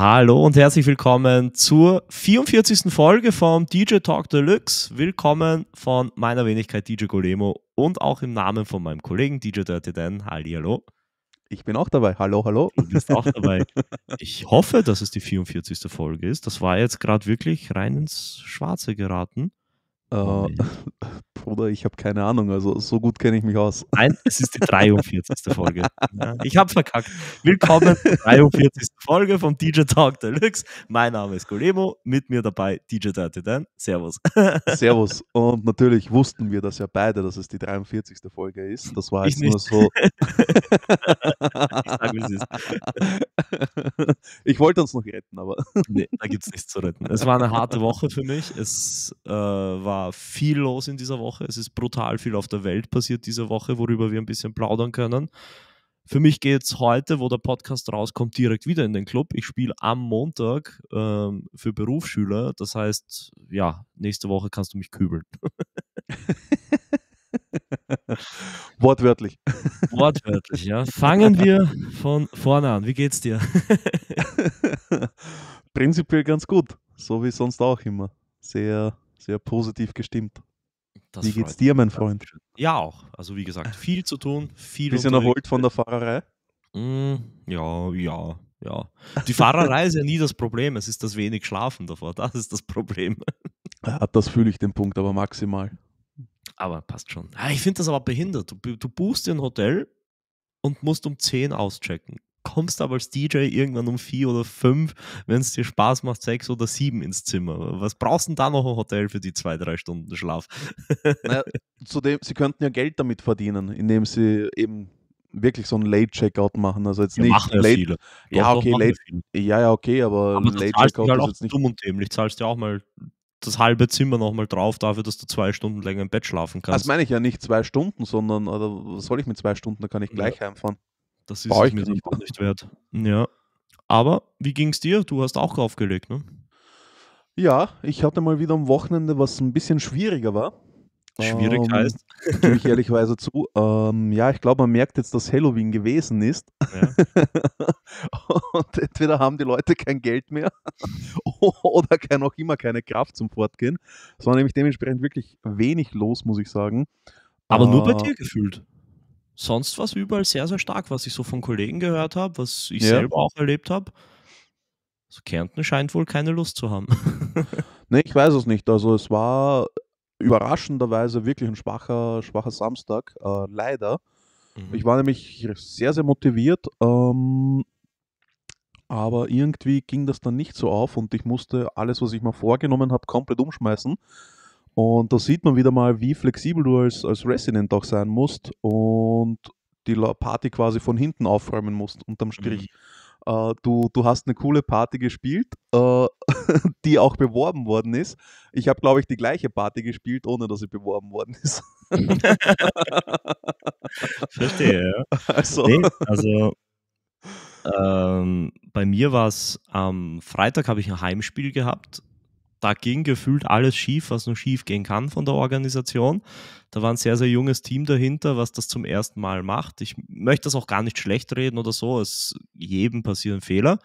Hallo und herzlich willkommen zur 44. Folge vom DJ Talk Deluxe. Willkommen von meiner Wenigkeit DJ Golemo und auch im Namen von meinem Kollegen DJ Dirty Dan. Halli, hallo. Ich bin auch dabei. Hallo, hallo. Du bist auch dabei. Ich hoffe, dass es die 44. Folge ist. Das war jetzt gerade wirklich rein ins Schwarze geraten. Äh, oh, Bruder, ich habe keine Ahnung, also so gut kenne ich mich aus. Nein, es ist die 43. Folge. ich habe verkackt. Willkommen zur 43. Folge vom DJ Talk Deluxe. Mein Name ist Golemo, mit mir dabei DJ Dirty Dan. Servus. Servus. Und natürlich wussten wir das ja beide, dass es die 43. Folge ist. Das war jetzt nur so. ich, sag, ist. ich wollte uns noch retten, aber. nee, da gibt es nichts zu retten. Es war eine harte Woche für mich. Es äh, war viel los in dieser Woche. Es ist brutal viel auf der Welt passiert diese Woche, worüber wir ein bisschen plaudern können. Für mich geht es heute, wo der Podcast rauskommt, direkt wieder in den Club. Ich spiele am Montag ähm, für Berufsschüler. Das heißt, ja, nächste Woche kannst du mich kübeln. Wortwörtlich. Wortwörtlich, ja. Fangen wir von vorne an. Wie geht's dir? Prinzipiell ganz gut, so wie sonst auch immer. Sehr sehr positiv gestimmt. Das wie geht's dir, mein Freund? Ja, auch. Also wie gesagt, viel zu tun, viel. Bisschen unterwegs. erholt von der Fahrerei? Mm, ja, ja, ja. Die Fahrerei ist ja nie das Problem, es ist das wenig Schlafen davor. Das ist das Problem. ja, das fühle ich den Punkt, aber maximal. Aber passt schon. Ah, ich finde das aber behindert. Du, du buchst dir ein Hotel und musst um 10 auschecken kommst aber als DJ irgendwann um vier oder fünf, wenn es dir Spaß macht, sechs oder sieben ins Zimmer. Was brauchst du denn da noch ein Hotel für die zwei, drei Stunden Schlaf? Naja, zudem, sie könnten ja Geld damit verdienen, indem sie eben wirklich so einen Late-Checkout machen. Also jetzt ja, nicht machen ja late. Viele. Ja, Doch, okay, late. Ja, ja, okay, aber, aber Late-Checkout halt ist jetzt nicht. Dumm und dämlich. Zahlst ja auch mal das halbe Zimmer nochmal drauf dafür, dass du zwei Stunden länger im Bett schlafen kannst. Das meine ich ja nicht zwei Stunden, sondern was soll ich mit zwei Stunden, da kann ich gleich ja. heimfahren. Das ist mir dann nicht wert. Ja. Aber wie ging es dir? Du hast auch aufgelegt, ne? Ja, ich hatte mal wieder am Wochenende, was ein bisschen schwieriger war. Schwierig ähm, heißt. Gebe ich ehrlichweise zu. Ähm, ja, ich glaube, man merkt jetzt, dass Halloween gewesen ist. Ja. Und entweder haben die Leute kein Geld mehr oder kein, auch immer keine Kraft zum Fortgehen. Es war nämlich dementsprechend wirklich wenig los, muss ich sagen. Aber äh, nur bei äh, dir gefühlt sonst war es überall sehr, sehr stark, was ich so von Kollegen gehört habe, was ich ja. selber auch erlebt habe. Also Kärnten scheint wohl keine Lust zu haben. nee, ich weiß es nicht. Also es war überraschenderweise wirklich ein schwacher, schwacher Samstag, äh, leider. Mhm. Ich war nämlich sehr, sehr motiviert, ähm, aber irgendwie ging das dann nicht so auf und ich musste alles, was ich mir vorgenommen habe, komplett umschmeißen. Und da sieht man wieder mal, wie flexibel du als, als Resident auch sein musst und die Party quasi von hinten aufräumen musst, unterm Strich. Mhm. Äh, du, du hast eine coole Party gespielt, äh, die auch beworben worden ist. Ich habe, glaube ich, die gleiche Party gespielt, ohne dass sie beworben worden ist. Verstehe, ja. Also, nee, also ähm, bei mir war es am Freitag, habe ich ein Heimspiel gehabt da ging gefühlt alles schief, was nur schief gehen kann von der Organisation. Da war ein sehr, sehr junges Team dahinter, was das zum ersten Mal macht. Ich möchte das auch gar nicht schlecht reden oder so. Es jedem passieren Fehler.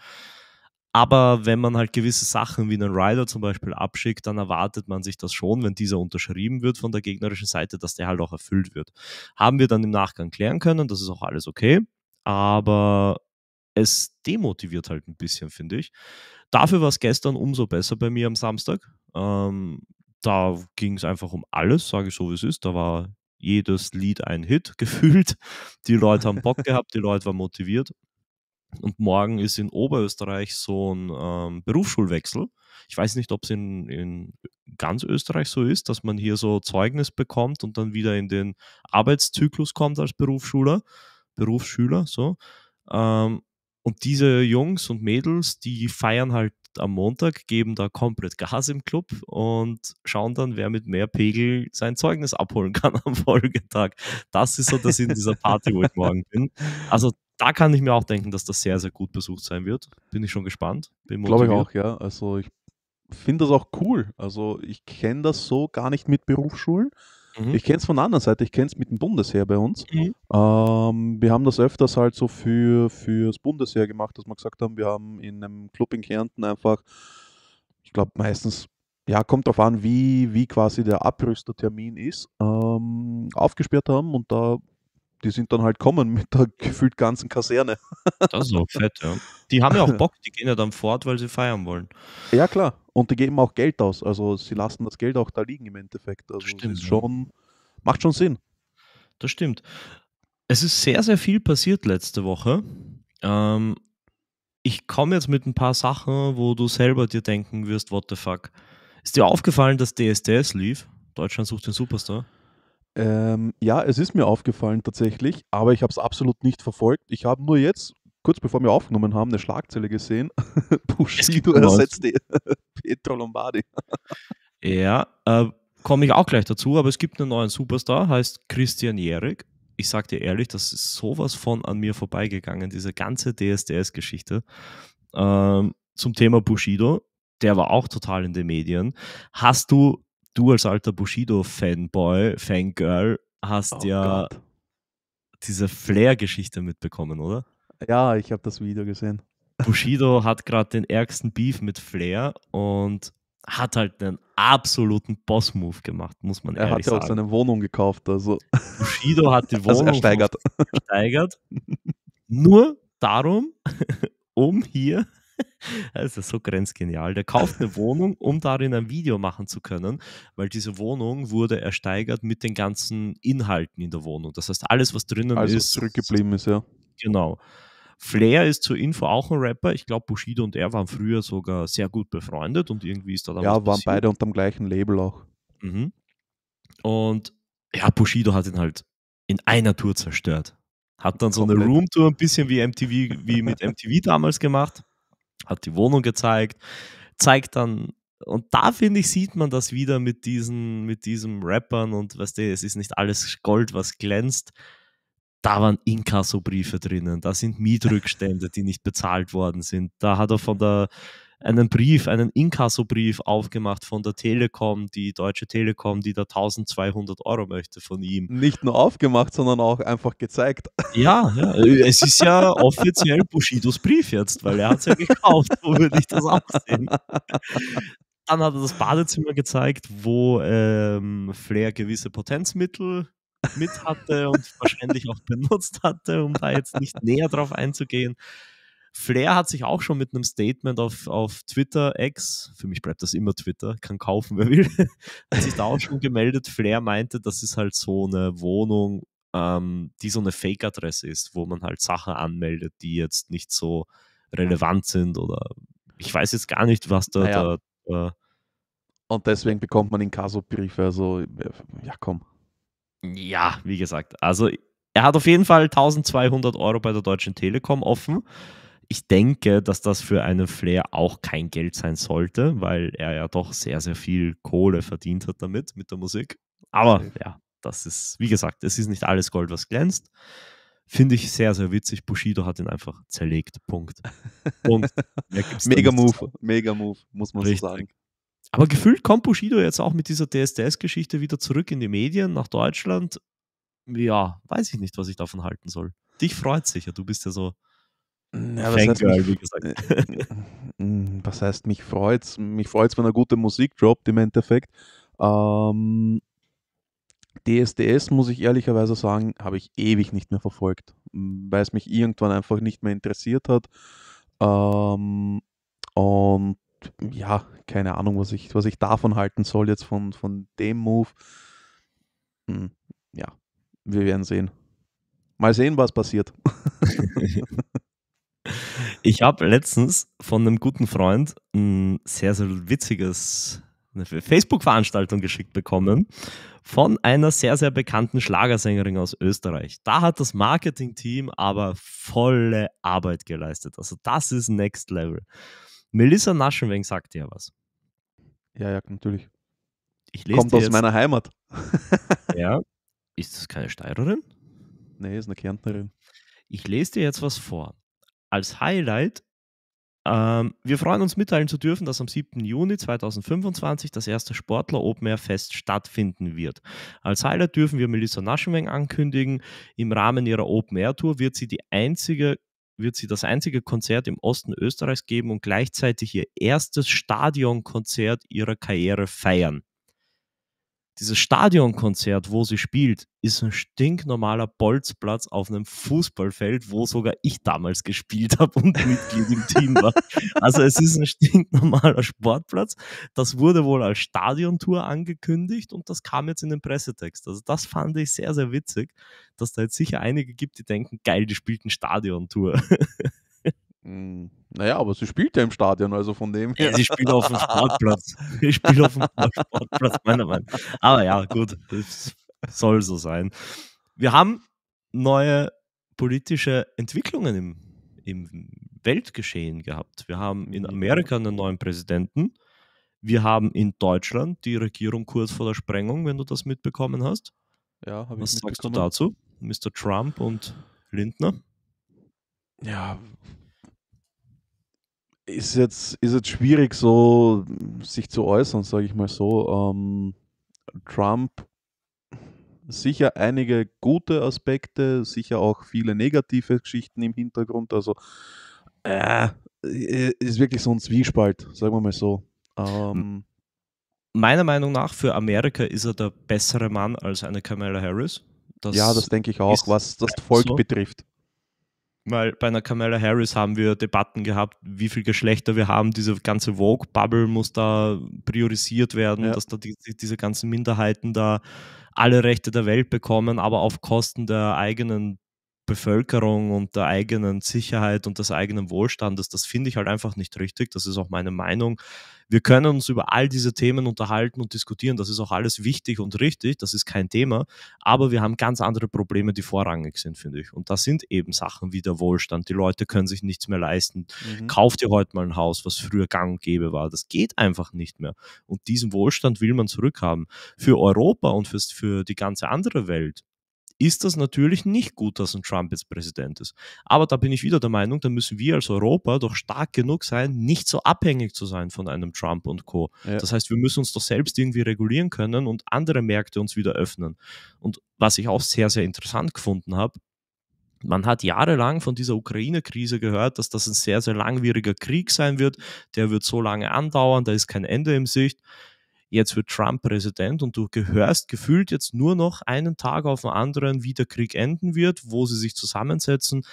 Aber wenn man halt gewisse Sachen wie einen Rider zum Beispiel abschickt, dann erwartet man sich das schon, wenn dieser unterschrieben wird von der gegnerischen Seite, dass der halt auch erfüllt wird. Haben wir dann im Nachgang klären können, das ist auch alles okay. Aber es demotiviert halt ein bisschen, finde ich. Dafür war es gestern umso besser bei mir am Samstag. Ähm, da ging es einfach um alles, sage ich so, wie es ist. Da war jedes Lied ein Hit gefühlt. Die Leute haben Bock gehabt, die Leute waren motiviert. Und morgen ist in Oberösterreich so ein ähm, Berufsschulwechsel. Ich weiß nicht, ob es in, in, ganz Österreich so ist, dass man hier so Zeugnis bekommt und dann wieder in den Arbeitszyklus kommt als Berufsschüler. Berufsschüler, so. Ähm, und diese Jungs und Mädels, die feiern halt am Montag, geben da komplett Gas im Club und schauen dann, wer mit mehr Pegel sein Zeugnis abholen kann am Folgetag. Das ist so das in dieser Party, wo ich morgen bin. Also da kann ich mir auch denken, dass das sehr, sehr gut besucht sein wird. Bin ich schon gespannt. Glaube ich auch, ja. Also ich finde das auch cool. Also ich kenne das so gar nicht mit Berufsschulen. Mhm. Ich kenne es von der anderen Seite, ich kenne es mit dem Bundesheer bei uns. Mhm. Ähm, wir haben das öfters halt so für, das Bundesheer gemacht, dass wir gesagt haben, wir haben in einem Club in Kärnten einfach, ich glaube meistens, ja, kommt darauf an, wie, wie quasi der Abrüstertermin ist, ähm, aufgesperrt haben und da die sind dann halt kommen mit der gefühlt ganzen Kaserne. Das ist auch fett, ja. Die haben ja auch Bock, die gehen ja dann fort, weil sie feiern wollen. Ja, klar und die geben auch Geld aus. Also sie lassen das Geld auch da liegen im Endeffekt. Also das stimmt, schon, macht schon Sinn. Das stimmt. Es ist sehr, sehr viel passiert letzte Woche. Ähm, ich komme jetzt mit ein paar Sachen, wo du selber dir denken wirst, what the fuck. Ist dir aufgefallen, dass DSDS lief? Deutschland sucht den Superstar. Ähm, ja, es ist mir aufgefallen tatsächlich, aber ich habe es absolut nicht verfolgt. Ich habe nur jetzt kurz bevor wir aufgenommen haben, eine Schlagzeile gesehen. Bushido ersetzt die Petro Lombardi. ja, äh, komme ich auch gleich dazu, aber es gibt einen neuen Superstar, heißt Christian Jerich. Ich sag dir ehrlich, das ist sowas von an mir vorbeigegangen, diese ganze DSDS-Geschichte. Ähm, zum Thema Bushido, der war auch total in den Medien. Hast du, du als alter Bushido-Fanboy, Fangirl, hast oh ja Gott. diese Flair-Geschichte mitbekommen, oder? Ja, ich habe das Video gesehen. Bushido hat gerade den ärgsten Beef mit Flair und hat halt einen absoluten Boss-Move gemacht, muss man er ehrlich sagen. Er hat ja auch seine Wohnung gekauft, also. Bushido hat die also Wohnung also steigert. gesteigert. Nur darum, um hier das ist so grenzgenial. Der kauft eine Wohnung, um darin ein Video machen zu können, weil diese Wohnung wurde ersteigert mit den ganzen Inhalten in der Wohnung. Das heißt, alles, was drinnen also, ist. zurückgeblieben ist, ja. Genau. Flair ist zur Info auch ein Rapper. Ich glaube, Bushido und er waren früher sogar sehr gut befreundet und irgendwie ist da dann. Ja, waren passiert. beide unter dem gleichen Label auch. Mhm. Und ja, Bushido hat ihn halt in einer Tour zerstört. Hat dann so Komplett. eine Roomtour ein bisschen wie MTV, wie mit MTV damals gemacht. Hat die Wohnung gezeigt, zeigt dann und da finde ich, sieht man das wieder mit diesen, mit diesem Rappern und weißt du, es ist nicht alles Gold, was glänzt, da waren Inkasso-Briefe drinnen, da sind Mietrückstände, die nicht bezahlt worden sind. Da hat er von der einen Brief, einen Inkasso-Brief aufgemacht von der Telekom, die Deutsche Telekom, die da 1200 Euro möchte von ihm. Nicht nur aufgemacht, sondern auch einfach gezeigt. Ja, ja. es ist ja offiziell Bushidos Brief jetzt, weil er hat es ja gekauft, wo würde ich das aussehen? Dann hat er das Badezimmer gezeigt, wo ähm, Flair gewisse Potenzmittel mit hatte und wahrscheinlich auch benutzt hatte, um da jetzt nicht näher drauf einzugehen. Flair hat sich auch schon mit einem Statement auf, auf Twitter, X, für mich bleibt das immer Twitter, kann kaufen, wer will, hat sich da auch schon gemeldet. Flair meinte, das ist halt so eine Wohnung, ähm, die so eine Fake-Adresse ist, wo man halt Sachen anmeldet, die jetzt nicht so relevant sind oder ich weiß jetzt gar nicht, was da. Naja. da äh, und deswegen bekommt man in Inkasso-Briefe, also ja, komm. Ja, wie gesagt, also er hat auf jeden Fall 1200 Euro bei der Deutschen Telekom offen. Ich denke, dass das für einen Flair auch kein Geld sein sollte, weil er ja doch sehr, sehr viel Kohle verdient hat damit, mit der Musik. Aber ja, das ist, wie gesagt, es ist nicht alles Gold, was glänzt. Finde ich sehr, sehr witzig. Bushido hat ihn einfach zerlegt. Punkt. Punkt. mega Move, mega Move, muss man Richtig. so sagen. Aber gefühlt kommt Bushido jetzt auch mit dieser DSDS-Geschichte wieder zurück in die Medien, nach Deutschland. Ja, weiß ich nicht, was ich davon halten soll. Dich freut sicher, du bist ja so ja, das heißt, mich, wie gesagt. Äh, mm, was heißt, mich freut's? Mich freut's, wenn er gute Musik droppt im Endeffekt. Ähm, DSDS, muss ich ehrlicherweise sagen, habe ich ewig nicht mehr verfolgt, weil es mich irgendwann einfach nicht mehr interessiert hat. Ähm, und ja, keine Ahnung, was ich, was ich davon halten soll jetzt von, von dem Move. Hm, ja, wir werden sehen. Mal sehen, was passiert. ich habe letztens von einem guten Freund ein sehr, sehr witziges Facebook-Veranstaltung geschickt bekommen von einer sehr, sehr bekannten Schlagersängerin aus Österreich. Da hat das Marketing-Team aber volle Arbeit geleistet. Also das ist Next Level. Melissa Naschenweng sagt dir was. Ja, ja, natürlich. Ich lese Kommt aus jetzt. meiner Heimat. ja. Ist das keine Steirerin? Nee, ist eine Kärntnerin. Ich lese dir jetzt was vor. Als Highlight ähm, wir freuen uns mitteilen zu dürfen, dass am 7. Juni 2025 das erste Sportler Open Air Fest stattfinden wird. Als Highlight dürfen wir Melissa Naschenweng ankündigen. Im Rahmen ihrer Open Air Tour wird sie die einzige wird sie das einzige Konzert im Osten Österreichs geben und gleichzeitig ihr erstes Stadionkonzert ihrer Karriere feiern dieses Stadionkonzert, wo sie spielt, ist ein stinknormaler Bolzplatz auf einem Fußballfeld, wo sogar ich damals gespielt habe und Mitglied im Team war. Also es ist ein stinknormaler Sportplatz. Das wurde wohl als Stadiontour angekündigt und das kam jetzt in den Pressetext. Also das fand ich sehr, sehr witzig, dass da jetzt sicher einige gibt, die denken, geil, die spielt ein Stadiontour. mm. Naja, aber sie spielt ja im Stadion, also von dem her. Ja, sie spielt auf dem Sportplatz. Ich spiele auf dem Sportplatz, meiner Meinung nach. Aber ja, gut, das soll so sein. Wir haben neue politische Entwicklungen im, im Weltgeschehen gehabt. Wir haben in mhm. Amerika einen neuen Präsidenten. Wir haben in Deutschland die Regierung kurz vor der Sprengung, wenn du das mitbekommen hast. Ja, habe ich Was sagst du dazu? Mr. Trump und Lindner? Ja, ist jetzt, ist jetzt schwierig, so sich zu äußern, sage ich mal so. Ähm, Trump sicher einige gute Aspekte, sicher auch viele negative Geschichten im Hintergrund. Also äh, ist wirklich so ein Zwiespalt, sagen wir mal so. Ähm, Meiner Meinung nach für Amerika ist er der bessere Mann als eine Kamala Harris. Das ja, das denke ich auch, was das Volk so. betrifft weil bei einer Kamala Harris haben wir Debatten gehabt, wie viele Geschlechter wir haben. Diese ganze Vogue-Bubble muss da priorisiert werden, ja. dass da die, die, diese ganzen Minderheiten da alle Rechte der Welt bekommen, aber auf Kosten der eigenen Bevölkerung und der eigenen Sicherheit und des eigenen Wohlstandes. Das finde ich halt einfach nicht richtig. Das ist auch meine Meinung. Wir können uns über all diese Themen unterhalten und diskutieren. Das ist auch alles wichtig und richtig. Das ist kein Thema. Aber wir haben ganz andere Probleme, die vorrangig sind, finde ich. Und das sind eben Sachen wie der Wohlstand. Die Leute können sich nichts mehr leisten. Mhm. Kauft ihr heute mal ein Haus, was früher gang und gäbe war. Das geht einfach nicht mehr. Und diesen Wohlstand will man zurückhaben. Für Europa und für, für die ganze andere Welt ist das natürlich nicht gut, dass ein Trump jetzt Präsident ist. Aber da bin ich wieder der Meinung, da müssen wir als Europa doch stark genug sein, nicht so abhängig zu sein von einem Trump und Co. Ja. Das heißt, wir müssen uns doch selbst irgendwie regulieren können und andere Märkte uns wieder öffnen. Und was ich auch sehr, sehr interessant gefunden habe, man hat jahrelang von dieser Ukraine-Krise gehört, dass das ein sehr, sehr langwieriger Krieg sein wird. Der wird so lange andauern, da ist kein Ende in Sicht jetzt wird Trump Präsident und du gehörst gefühlt jetzt nur noch einen Tag auf den anderen, wie der Krieg enden wird, wo sie sich zusammensetzen.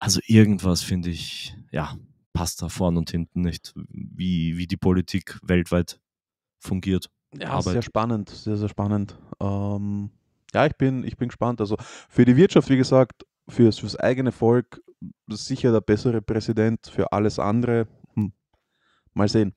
Also irgendwas finde ich, ja, passt da vorne und hinten nicht, wie, wie die Politik weltweit fungiert. Ja, Arbeit. sehr spannend, sehr, sehr spannend. Ähm, ja, ich bin, ich bin gespannt. Also für die Wirtschaft, wie gesagt, fürs, fürs eigene Volk sicher der bessere Präsident, für alles andere Mal sehen.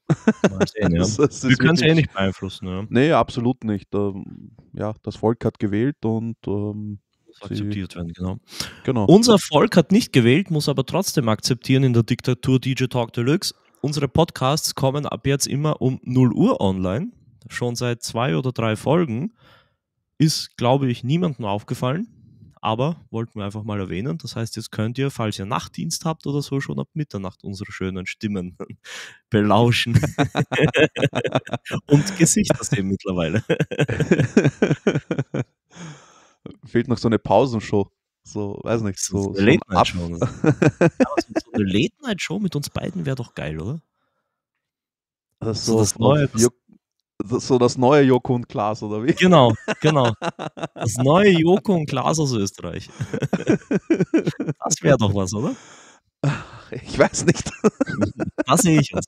Mal sehen, ja. das, das Wir können es eh nicht beeinflussen, ja. Nee, absolut nicht. Ähm, ja, das Volk hat gewählt und ähm, akzeptiert werden, genau. genau. Unser Volk hat nicht gewählt, muss aber trotzdem akzeptieren in der Diktatur DJ Talk Deluxe. Unsere Podcasts kommen ab jetzt immer um 0 Uhr online. Schon seit zwei oder drei Folgen ist, glaube ich, niemandem aufgefallen. Aber wollten wir einfach mal erwähnen. Das heißt, jetzt könnt ihr, falls ihr Nachtdienst habt oder so, schon ab Mitternacht unsere schönen Stimmen belauschen und Gesichter sehen mittlerweile. Fehlt noch so eine Pausenshow. So, weiß nicht, so. so eine Late Night Show. Ne? ja, so eine Late Night Show mit uns beiden wäre doch geil, oder? Also also das, also so das, neue, das, das, so das neue Joko und Klaas, oder wie? Genau, genau. Das neue Joko und Klaas aus Österreich. Das wäre doch was, oder? Ich weiß nicht. Das sehe ich uns.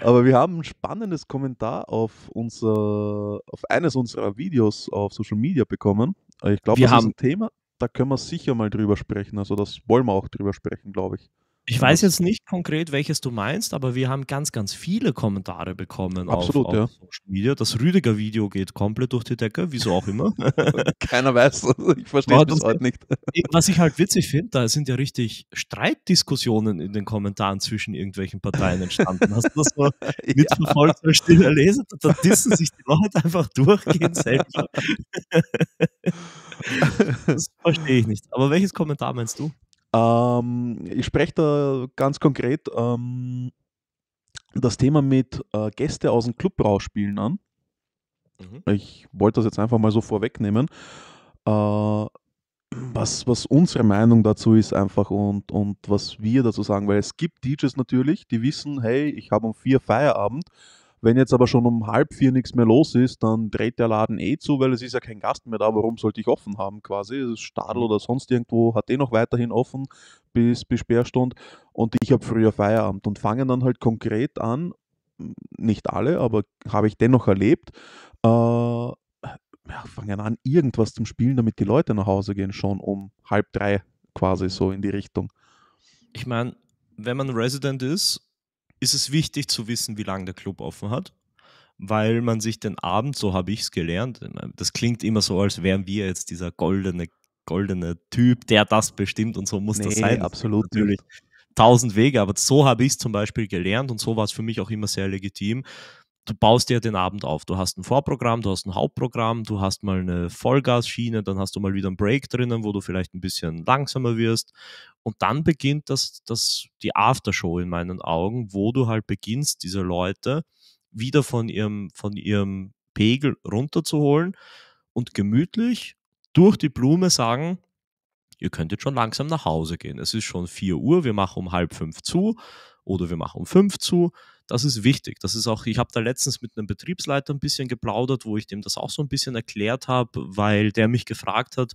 Aber wir haben ein spannendes Kommentar auf, unser, auf eines unserer Videos auf Social Media bekommen. Ich glaube, das haben, ist ein Thema, da können wir sicher mal drüber sprechen. Also das wollen wir auch drüber sprechen, glaube ich. Ich weiß jetzt nicht konkret, welches du meinst, aber wir haben ganz, ganz viele Kommentare bekommen Absolut, auf, ja. Social Media. Das Rüdiger-Video geht komplett durch die Decke, wieso auch immer. Keiner weiß, also ich verstehe das heute nicht. Was ich halt witzig finde, da sind ja richtig Streitdiskussionen in den Kommentaren zwischen irgendwelchen Parteien entstanden. Hast du das so mitverfolgt ja. oder still erlesen? Da dissen sich die Leute einfach durchgehend selber. das verstehe ich nicht. Aber welches Kommentar meinst du? Ähm, ich spreche da ganz konkret ähm, das Thema mit äh, Gäste aus dem Club rausspielen an. Mhm. Ich wollte das jetzt einfach mal so vorwegnehmen. Äh, was, was unsere Meinung dazu ist einfach und, und was wir dazu sagen, weil es gibt DJs natürlich, die wissen, hey, ich habe um vier Feierabend, wenn jetzt aber schon um halb vier nichts mehr los ist, dann dreht der Laden eh zu, weil es ist ja kein Gast mehr da. Warum sollte ich offen haben quasi? Das Stadel oder sonst irgendwo hat eh noch weiterhin offen bis, bis Sperrstunde und ich habe früher Feierabend und fangen dann halt konkret an, nicht alle, aber habe ich dennoch erlebt, äh, ja, fangen an, irgendwas zum Spielen, damit die Leute nach Hause gehen, schon um halb drei quasi so in die Richtung. Ich meine, wenn man Resident ist ist es wichtig zu wissen, wie lange der Club offen hat, weil man sich den Abend, so habe ich es gelernt, das klingt immer so, als wären wir jetzt dieser goldene, goldene Typ, der das bestimmt und so muss nee, das sein. Absolut. Natürlich tausend Wege, aber so habe ich es zum Beispiel gelernt und so war es für mich auch immer sehr legitim, du baust dir den Abend auf. Du hast ein Vorprogramm, du hast ein Hauptprogramm, du hast mal eine Vollgasschiene, dann hast du mal wieder einen Break drinnen, wo du vielleicht ein bisschen langsamer wirst. Und dann beginnt das, das, die Aftershow in meinen Augen, wo du halt beginnst, diese Leute wieder von ihrem, von ihrem Pegel runterzuholen und gemütlich durch die Blume sagen, ihr könnt jetzt schon langsam nach Hause gehen. Es ist schon 4 Uhr, wir machen um halb fünf zu oder wir machen um fünf zu das ist wichtig. Das ist auch, ich habe da letztens mit einem Betriebsleiter ein bisschen geplaudert, wo ich dem das auch so ein bisschen erklärt habe, weil der mich gefragt hat,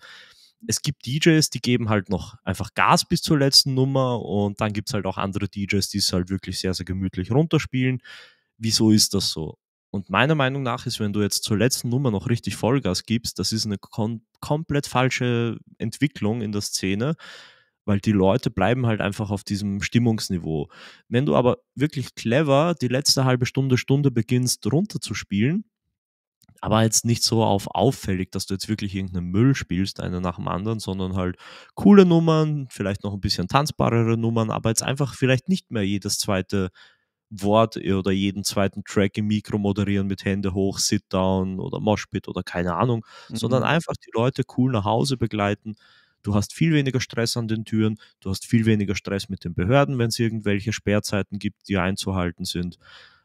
es gibt DJs, die geben halt noch einfach Gas bis zur letzten Nummer und dann gibt es halt auch andere DJs, die es halt wirklich sehr, sehr gemütlich runterspielen. Wieso ist das so? Und meiner Meinung nach ist, wenn du jetzt zur letzten Nummer noch richtig Vollgas gibst, das ist eine kom komplett falsche Entwicklung in der Szene, weil die Leute bleiben halt einfach auf diesem Stimmungsniveau. Wenn du aber wirklich clever die letzte halbe Stunde, Stunde beginnst runterzuspielen, aber jetzt nicht so auf auffällig, dass du jetzt wirklich irgendeinen Müll spielst, eine nach dem anderen, sondern halt coole Nummern, vielleicht noch ein bisschen tanzbarere Nummern, aber jetzt einfach vielleicht nicht mehr jedes zweite Wort oder jeden zweiten Track im Mikro moderieren mit Hände hoch, Sit Down oder Moshpit oder keine Ahnung, mhm. sondern einfach die Leute cool nach Hause begleiten, Du hast viel weniger Stress an den Türen, du hast viel weniger Stress mit den Behörden, wenn es irgendwelche Sperrzeiten gibt, die einzuhalten sind.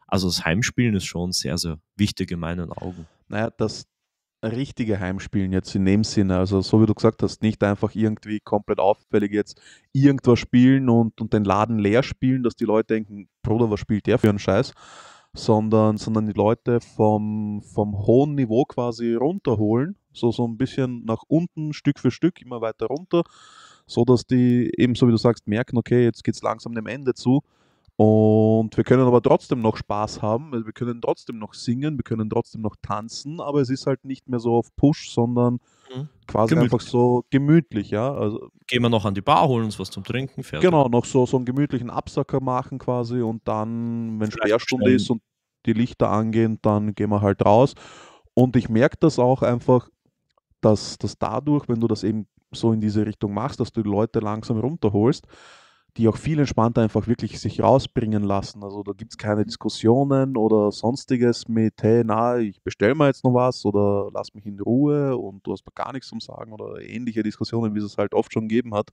Also das Heimspielen ist schon sehr, sehr wichtig in meinen Augen. Naja, das richtige Heimspielen jetzt in dem Sinne, also so wie du gesagt hast, nicht einfach irgendwie komplett auffällig jetzt irgendwas spielen und, und den Laden leer spielen, dass die Leute denken, Bruder, was spielt der für einen Scheiß, sondern, sondern die Leute vom, vom hohen Niveau quasi runterholen, so, so ein bisschen nach unten, Stück für Stück, immer weiter runter, so dass die eben, so wie du sagst, merken, okay, jetzt geht es langsam dem Ende zu und wir können aber trotzdem noch Spaß haben, also wir können trotzdem noch singen, wir können trotzdem noch tanzen, aber es ist halt nicht mehr so auf Push, sondern mhm. quasi gemütlich. einfach so gemütlich, ja. Also, Gehen wir noch an die Bar, holen uns was zum Trinken, fertig. Genau, noch so, so einen gemütlichen Absacker machen quasi und dann, wenn Vielleicht Sperrstunde ist und die Lichter angehen, dann gehen wir halt raus. Und ich merke das auch einfach, dass, dass dadurch, wenn du das eben so in diese Richtung machst, dass du die Leute langsam runterholst, die auch viel entspannter einfach wirklich sich rausbringen lassen. Also da gibt es keine Diskussionen oder sonstiges mit, hey, na, ich bestelle mir jetzt noch was oder lass mich in Ruhe und du hast mir gar nichts zum Sagen oder ähnliche Diskussionen, wie es halt oft schon gegeben hat,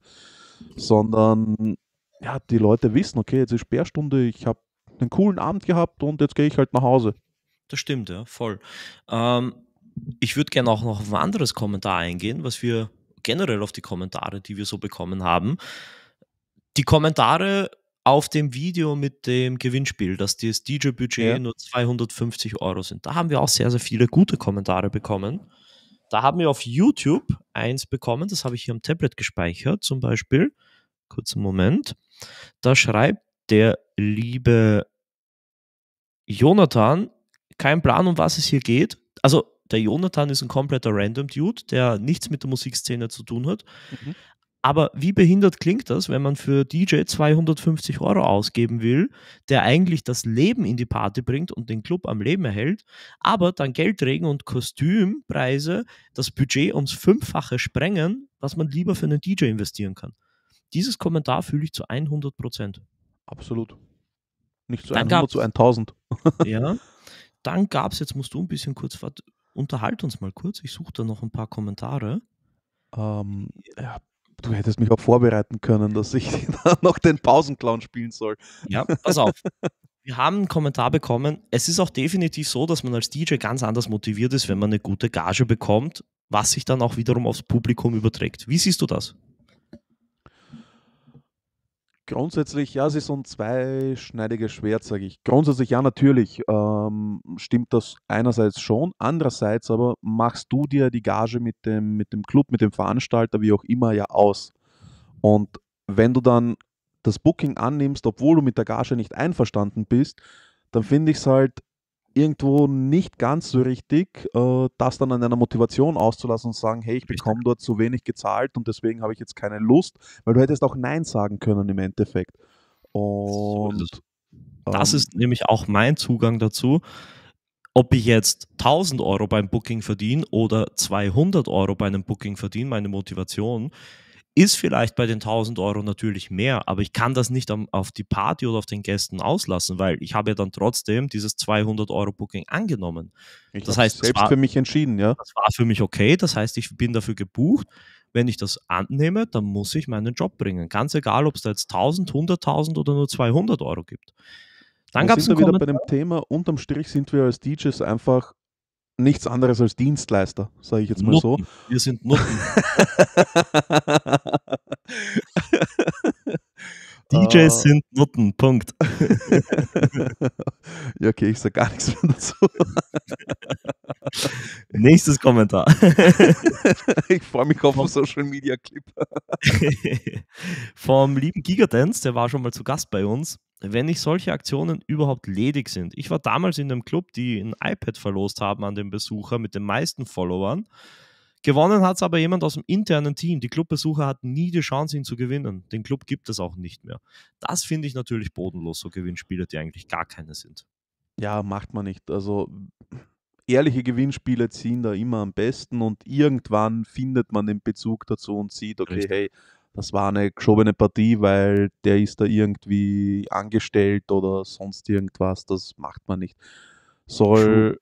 sondern ja, die Leute wissen, okay, jetzt ist Sperrstunde, ich habe einen coolen Abend gehabt und jetzt gehe ich halt nach Hause. Das stimmt, ja, voll. Ähm, ich würde gerne auch noch auf ein anderes Kommentar eingehen, was wir generell auf die Kommentare, die wir so bekommen haben die Kommentare auf dem Video mit dem Gewinnspiel, dass das DJ-Budget ja. nur 250 Euro sind. Da haben wir auch sehr, sehr viele gute Kommentare bekommen. Da haben wir auf YouTube eins bekommen, das habe ich hier am Tablet gespeichert, zum Beispiel. Kurzen Moment. Da schreibt der liebe Jonathan, kein Plan, um was es hier geht. Also, der Jonathan ist ein kompletter Random Dude, der nichts mit der Musikszene zu tun hat. Mhm. Aber wie behindert klingt das, wenn man für DJ 250 Euro ausgeben will, der eigentlich das Leben in die Party bringt und den Club am Leben erhält, aber dann Geldregen und Kostümpreise das Budget ums Fünffache sprengen, was man lieber für einen DJ investieren kann? Dieses Kommentar fühle ich zu 100 Prozent. Absolut. Nicht zu 100, zu 1000. ja. Dann gab es, jetzt musst du ein bisschen kurz, unterhalt uns mal kurz, ich suche da noch ein paar Kommentare. Ähm, ja, du hättest mich auch vorbereiten können, dass ich noch den Pausenclown spielen soll. Ja, pass auf. Wir haben einen Kommentar bekommen. Es ist auch definitiv so, dass man als DJ ganz anders motiviert ist, wenn man eine gute Gage bekommt, was sich dann auch wiederum aufs Publikum überträgt. Wie siehst du das? grundsätzlich, ja, es ist so ein zweischneidiges Schwert, sage ich. Grundsätzlich, ja, natürlich ähm, stimmt das einerseits schon, andererseits aber machst du dir die Gage mit dem, mit dem Club, mit dem Veranstalter, wie auch immer, ja aus. Und wenn du dann das Booking annimmst, obwohl du mit der Gage nicht einverstanden bist, dann finde ich es halt irgendwo nicht ganz so richtig, äh, das dann an einer Motivation auszulassen und sagen, hey, ich bekomme dort zu wenig gezahlt und deswegen habe ich jetzt keine Lust, weil du hättest auch Nein sagen können im Endeffekt. Und so das ähm, ist nämlich auch mein Zugang dazu. Ob ich jetzt 1000 Euro beim Booking verdiene oder 200 Euro bei einem Booking verdiene, meine Motivation ist vielleicht bei den 1000 Euro natürlich mehr, aber ich kann das nicht am, auf die Party oder auf den Gästen auslassen, weil ich habe ja dann trotzdem dieses 200 Euro Booking angenommen. Ich das heißt, selbst das war, für mich entschieden, ja. Das war für mich okay. Das heißt, ich bin dafür gebucht. Wenn ich das annehme, dann muss ich meinen Job bringen. Ganz egal, ob es da jetzt 1000, 100.000 oder nur 200 Euro gibt. Dann gab es wieder bei dem Thema. Unterm Strich sind wir als DJs einfach nichts anderes als Dienstleister, sage ich jetzt mal Nutten. so. Wir sind Nutten. DJs uh, äh. sind Nutten, Punkt. ja, okay, ich sage gar nichts mehr dazu. Nächstes Kommentar. ich freue mich auf einen Social Media Clip. Vom lieben Gigadance, der war schon mal zu Gast bei uns. Wenn nicht solche Aktionen überhaupt ledig sind. Ich war damals in einem Club, die ein iPad verlost haben an den Besucher mit den meisten Followern. Gewonnen hat es aber jemand aus dem internen Team. Die Clubbesucher hatten nie die Chance, ihn zu gewinnen. Den Club gibt es auch nicht mehr. Das finde ich natürlich bodenlos, so Gewinnspiele, die eigentlich gar keine sind. Ja, macht man nicht. Also ehrliche Gewinnspiele ziehen da immer am besten und irgendwann findet man den Bezug dazu und sieht, okay, Richtig. hey, das war eine geschobene Partie, weil der ist da irgendwie angestellt oder sonst irgendwas. Das macht man nicht. Soll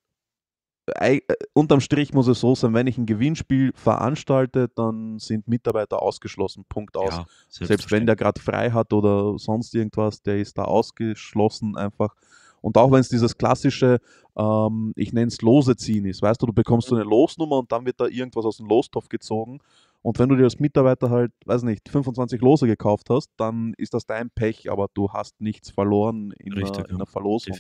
äh, unterm Strich muss es so sein, wenn ich ein Gewinnspiel veranstalte, dann sind Mitarbeiter ausgeschlossen. Punkt aus. Ja, Selbst wenn der gerade frei hat oder sonst irgendwas, der ist da ausgeschlossen einfach. Und auch wenn es dieses klassische, ähm, ich nenne es Lose ziehen ist, weißt du, du bekommst so eine Losnummer und dann wird da irgendwas aus dem Lostopf gezogen und wenn du dir als Mitarbeiter halt, weiß nicht, 25 Lose gekauft hast, dann ist das dein Pech, aber du hast nichts verloren in, Richtig, einer, ja. Verlosung.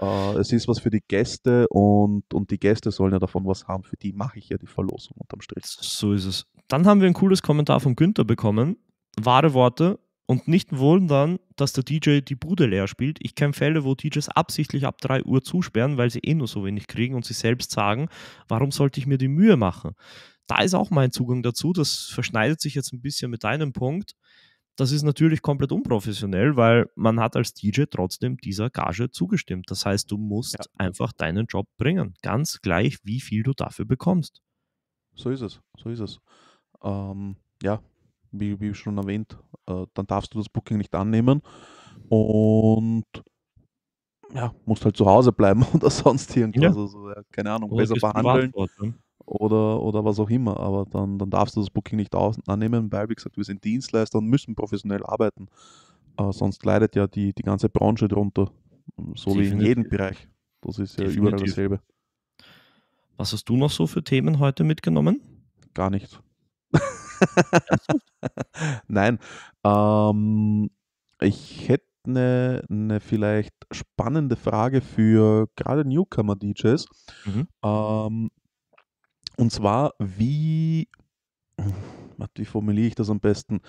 Äh, es ist was für die Gäste und, und die Gäste sollen ja davon was haben. Für die mache ich ja die Verlosung unterm Strich. So ist es. Dann haben wir ein cooles Kommentar von Günther bekommen. Wahre Worte. Und nicht dann, dass der DJ die Bude leer spielt. Ich kenne Fälle, wo DJs absichtlich ab 3 Uhr zusperren, weil sie eh nur so wenig kriegen und sich selbst sagen, warum sollte ich mir die Mühe machen? Da ist auch mein Zugang dazu. Das verschneidet sich jetzt ein bisschen mit deinem Punkt. Das ist natürlich komplett unprofessionell, weil man hat als DJ trotzdem dieser Gage zugestimmt. Das heißt, du musst ja. einfach deinen Job bringen, ganz gleich, wie viel du dafür bekommst. So ist es, so ist es. Ähm, ja, wie, wie schon erwähnt, äh, dann darfst du das Booking nicht annehmen und ja, musst halt zu Hause bleiben oder sonst irgendwas. Ja. Also, ja, keine Ahnung, oder besser behandeln. Ne? oder, oder was auch immer. Aber dann, dann darfst du das Booking nicht annehmen, weil, wie gesagt, wir sind Dienstleister und müssen professionell arbeiten. Äh, sonst leidet ja die, die ganze Branche drunter. So Definitiv. wie in jedem Bereich. Das ist ja Definitiv. überall dasselbe. Was hast du noch so für Themen heute mitgenommen? Gar nichts. Nein. Ähm, ich hätte eine, eine, vielleicht spannende Frage für gerade Newcomer-DJs. Mhm. Ähm, und zwar, wie, wie formuliere ich das am besten?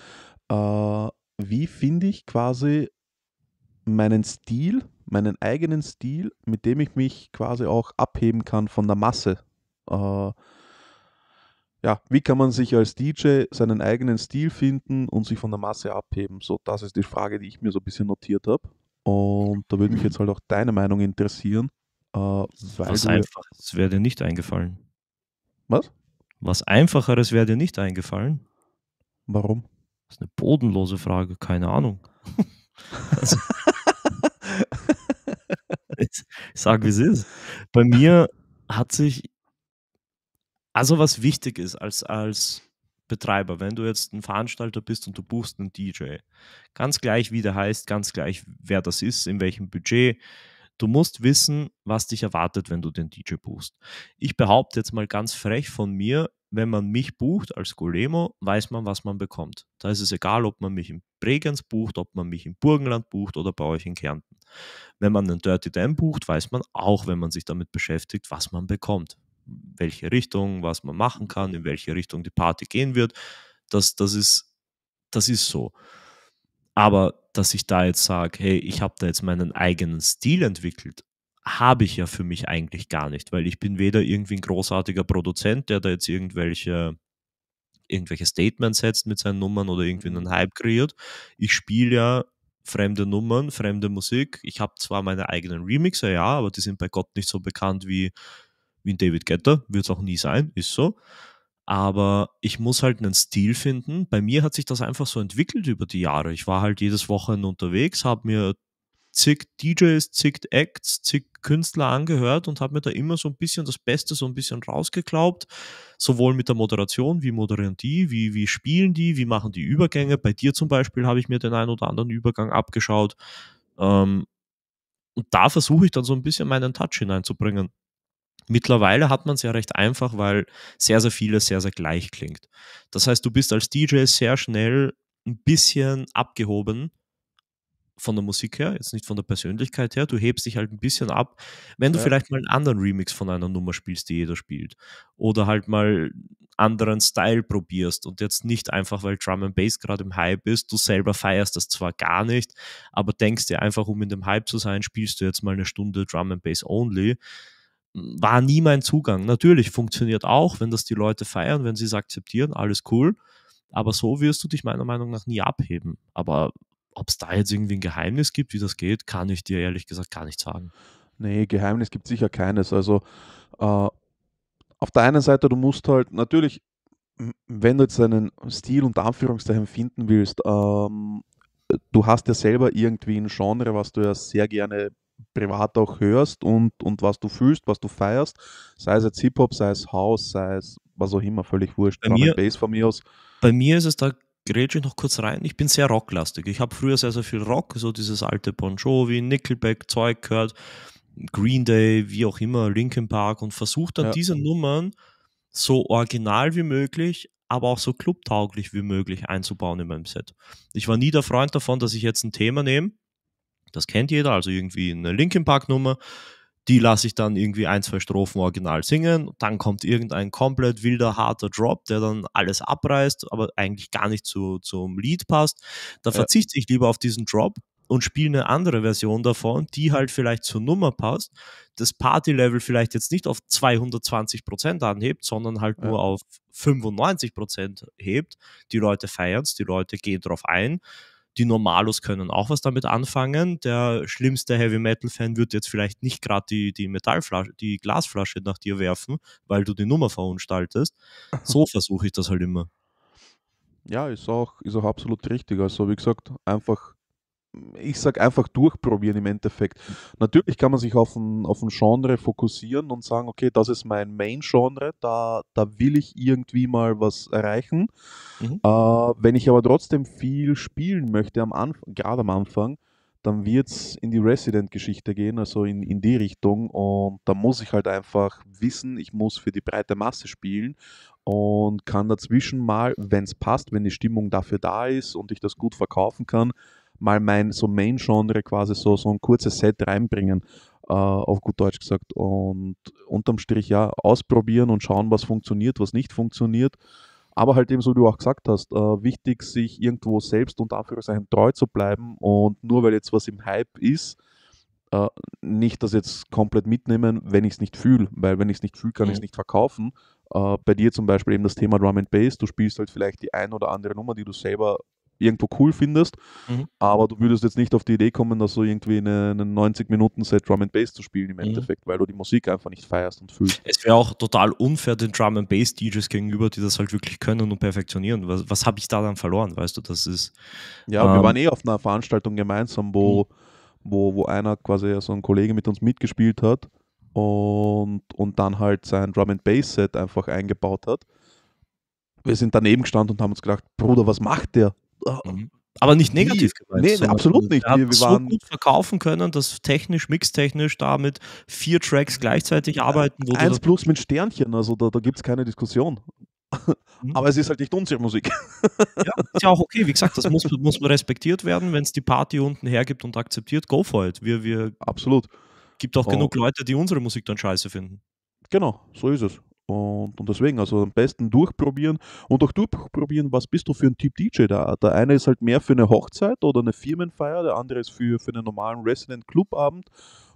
Äh, wie finde ich quasi meinen Stil, meinen eigenen Stil, mit dem ich mich quasi auch abheben kann von der Masse? Äh, ja, wie kann man sich als DJ seinen eigenen Stil finden und sich von der Masse abheben? So, das ist die Frage, die ich mir so ein bisschen notiert habe. Und da würde mich jetzt halt auch deine Meinung interessieren. Äh, Was einfach, es wäre dir nicht eingefallen. Was? Was Einfacheres wäre dir nicht eingefallen? Warum? Das ist eine bodenlose Frage, keine Ahnung. also, ich sag, wie es ist. Bei mir hat sich, also was wichtig ist als, als Betreiber, wenn du jetzt ein Veranstalter bist und du buchst einen DJ, ganz gleich wie der heißt, ganz gleich wer das ist, in welchem Budget, Du musst wissen, was dich erwartet, wenn du den DJ buchst. Ich behaupte jetzt mal ganz frech von mir, wenn man mich bucht als Golemo, weiß man, was man bekommt. Da ist es egal, ob man mich in Bregenz bucht, ob man mich in Burgenland bucht oder bei euch in Kärnten. Wenn man einen Dirty Dam bucht, weiß man auch, wenn man sich damit beschäftigt, was man bekommt. Welche Richtung, was man machen kann, in welche Richtung die Party gehen wird. Das, das, ist, das ist so. Aber dass ich da jetzt sage, hey, ich habe da jetzt meinen eigenen Stil entwickelt, habe ich ja für mich eigentlich gar nicht, weil ich bin weder irgendwie ein großartiger Produzent, der da jetzt irgendwelche irgendwelche Statements setzt mit seinen Nummern oder irgendwie einen mhm. Hype kreiert. Ich spiele ja fremde Nummern, fremde Musik. Ich habe zwar meine eigenen Remixer, ja, aber die sind bei Gott nicht so bekannt wie, wie David Getter. Wird es auch nie sein, ist so aber ich muss halt einen Stil finden. Bei mir hat sich das einfach so entwickelt über die Jahre. Ich war halt jedes Wochenende unterwegs, habe mir zig DJs, zig Acts, zig Künstler angehört und habe mir da immer so ein bisschen das Beste so ein bisschen rausgeglaubt, sowohl mit der Moderation, wie moderieren die, wie, wie spielen die, wie machen die Übergänge. Bei dir zum Beispiel habe ich mir den einen oder anderen Übergang abgeschaut. Ähm, und da versuche ich dann so ein bisschen meinen Touch hineinzubringen. Mittlerweile hat man es ja recht einfach, weil sehr, sehr vieles sehr, sehr gleich klingt. Das heißt, du bist als DJ sehr schnell ein bisschen abgehoben von der Musik her, jetzt nicht von der Persönlichkeit her, du hebst dich halt ein bisschen ab, wenn du ja. vielleicht mal einen anderen Remix von einer Nummer spielst, die jeder spielt. Oder halt mal anderen Style probierst und jetzt nicht einfach, weil Drum and Bass gerade im Hype ist, du selber feierst das zwar gar nicht, aber denkst dir einfach, um in dem Hype zu sein, spielst du jetzt mal eine Stunde Drum and Bass Only war nie mein Zugang. Natürlich funktioniert auch, wenn das die Leute feiern, wenn sie es akzeptieren, alles cool. Aber so wirst du dich meiner Meinung nach nie abheben. Aber ob es da jetzt irgendwie ein Geheimnis gibt, wie das geht, kann ich dir ehrlich gesagt gar nicht sagen. Nee, Geheimnis gibt sicher keines. Also äh, auf der einen Seite, du musst halt natürlich, wenn du jetzt einen Stil und Anführungszeichen finden willst, ähm, du hast ja selber irgendwie ein Genre, was du ja sehr gerne privat auch hörst und, und was du fühlst, was du feierst, sei es jetzt Hip-Hop, sei es House, sei es was auch immer, völlig wurscht. Bei mir, Bass von mir aus. Bei mir ist es da grätsche ich noch kurz rein. Ich bin sehr rocklastig. Ich habe früher sehr, sehr viel Rock, so dieses alte Bon Jovi, Nickelback-Zeug gehört, Green Day, wie auch immer, Linkin Park und versucht dann ja. diese Nummern so original wie möglich, aber auch so clubtauglich wie möglich einzubauen in meinem Set. Ich war nie der Freund davon, dass ich jetzt ein Thema nehme das kennt jeder, also irgendwie eine Linkin Park Nummer. Die lasse ich dann irgendwie ein, zwei Strophen original singen. Dann kommt irgendein komplett wilder, harter Drop, der dann alles abreißt, aber eigentlich gar nicht zu, zum Lied passt. Da ja. verzichte ich lieber auf diesen Drop und spiele eine andere Version davon, die halt vielleicht zur Nummer passt. Das Party-Level vielleicht jetzt nicht auf 220 Prozent anhebt, sondern halt ja. nur auf 95 Prozent hebt. Die Leute feiern es, die Leute gehen drauf ein die Normalos können auch was damit anfangen. Der schlimmste Heavy Metal-Fan wird jetzt vielleicht nicht gerade die, die Metallflasche, die Glasflasche nach dir werfen, weil du die Nummer verunstaltest. So versuche ich das halt immer. Ja, ist auch, ist auch absolut richtig. Also wie gesagt, einfach ich sage einfach durchprobieren im Endeffekt. Natürlich kann man sich auf ein, auf ein Genre fokussieren und sagen, okay, das ist mein Main-Genre, da, da will ich irgendwie mal was erreichen. Mhm. Äh, wenn ich aber trotzdem viel spielen möchte, am gerade am Anfang, dann wird es in die Resident-Geschichte gehen, also in, in die Richtung. Und da muss ich halt einfach wissen, ich muss für die breite Masse spielen und kann dazwischen mal, wenn es passt, wenn die Stimmung dafür da ist und ich das gut verkaufen kann, mal mein so Main-Genre quasi so, so ein kurzes Set reinbringen, äh, auf gut Deutsch gesagt. Und unterm Strich ja, ausprobieren und schauen, was funktioniert, was nicht funktioniert. Aber halt eben, so wie du auch gesagt hast, äh, wichtig, sich irgendwo selbst und Anführungszeichen treu zu bleiben. Und nur weil jetzt was im Hype ist, äh, nicht das jetzt komplett mitnehmen, wenn ich es nicht fühle. Weil wenn ich es nicht fühle, kann mhm. ich es nicht verkaufen. Äh, bei dir zum Beispiel eben das Thema Drum and Bass. Du spielst halt vielleicht die ein oder andere Nummer, die du selber irgendwo cool findest, mhm. aber du würdest jetzt nicht auf die Idee kommen, dass so irgendwie einen eine 90-Minuten-Set Drum and Bass zu spielen im mhm. Endeffekt, weil du die Musik einfach nicht feierst und fühlst. Es wäre auch total unfair den Drum and Bass DJs gegenüber, die das halt wirklich können und perfektionieren. Was, was habe ich da dann verloren, weißt du? Das ist. Ja, ähm, wir waren eh auf einer Veranstaltung gemeinsam, wo, mhm. wo, wo einer quasi so ein Kollege mit uns mitgespielt hat und, und dann halt sein Drum and Bass Set einfach eingebaut hat. Wir sind daneben gestanden und haben uns gedacht, Bruder, was macht der? Mhm. Aber nicht negativ gemeint. Nee, nee absolut nicht. Wir, wir so waren gut verkaufen können, dass technisch, mixtechnisch da mit vier Tracks gleichzeitig arbeiten. Wo eins plus mit Sternchen, also da, da gibt es keine Diskussion. Mhm. Aber es ist halt nicht unsere Musik. ja, ist ja auch okay. Wie gesagt, das muss, muss respektiert werden, wenn es die Party unten hergibt und akzeptiert, go for it. Wir, wir Absolut. Gibt auch oh. genug Leute, die unsere Musik dann scheiße finden. Genau, so ist es. Und, und deswegen, also am besten durchprobieren und auch durchprobieren, was bist du für ein Typ DJ da. Der eine ist halt mehr für eine Hochzeit oder eine Firmenfeier, der andere ist für, für einen normalen Resident-Club-Abend.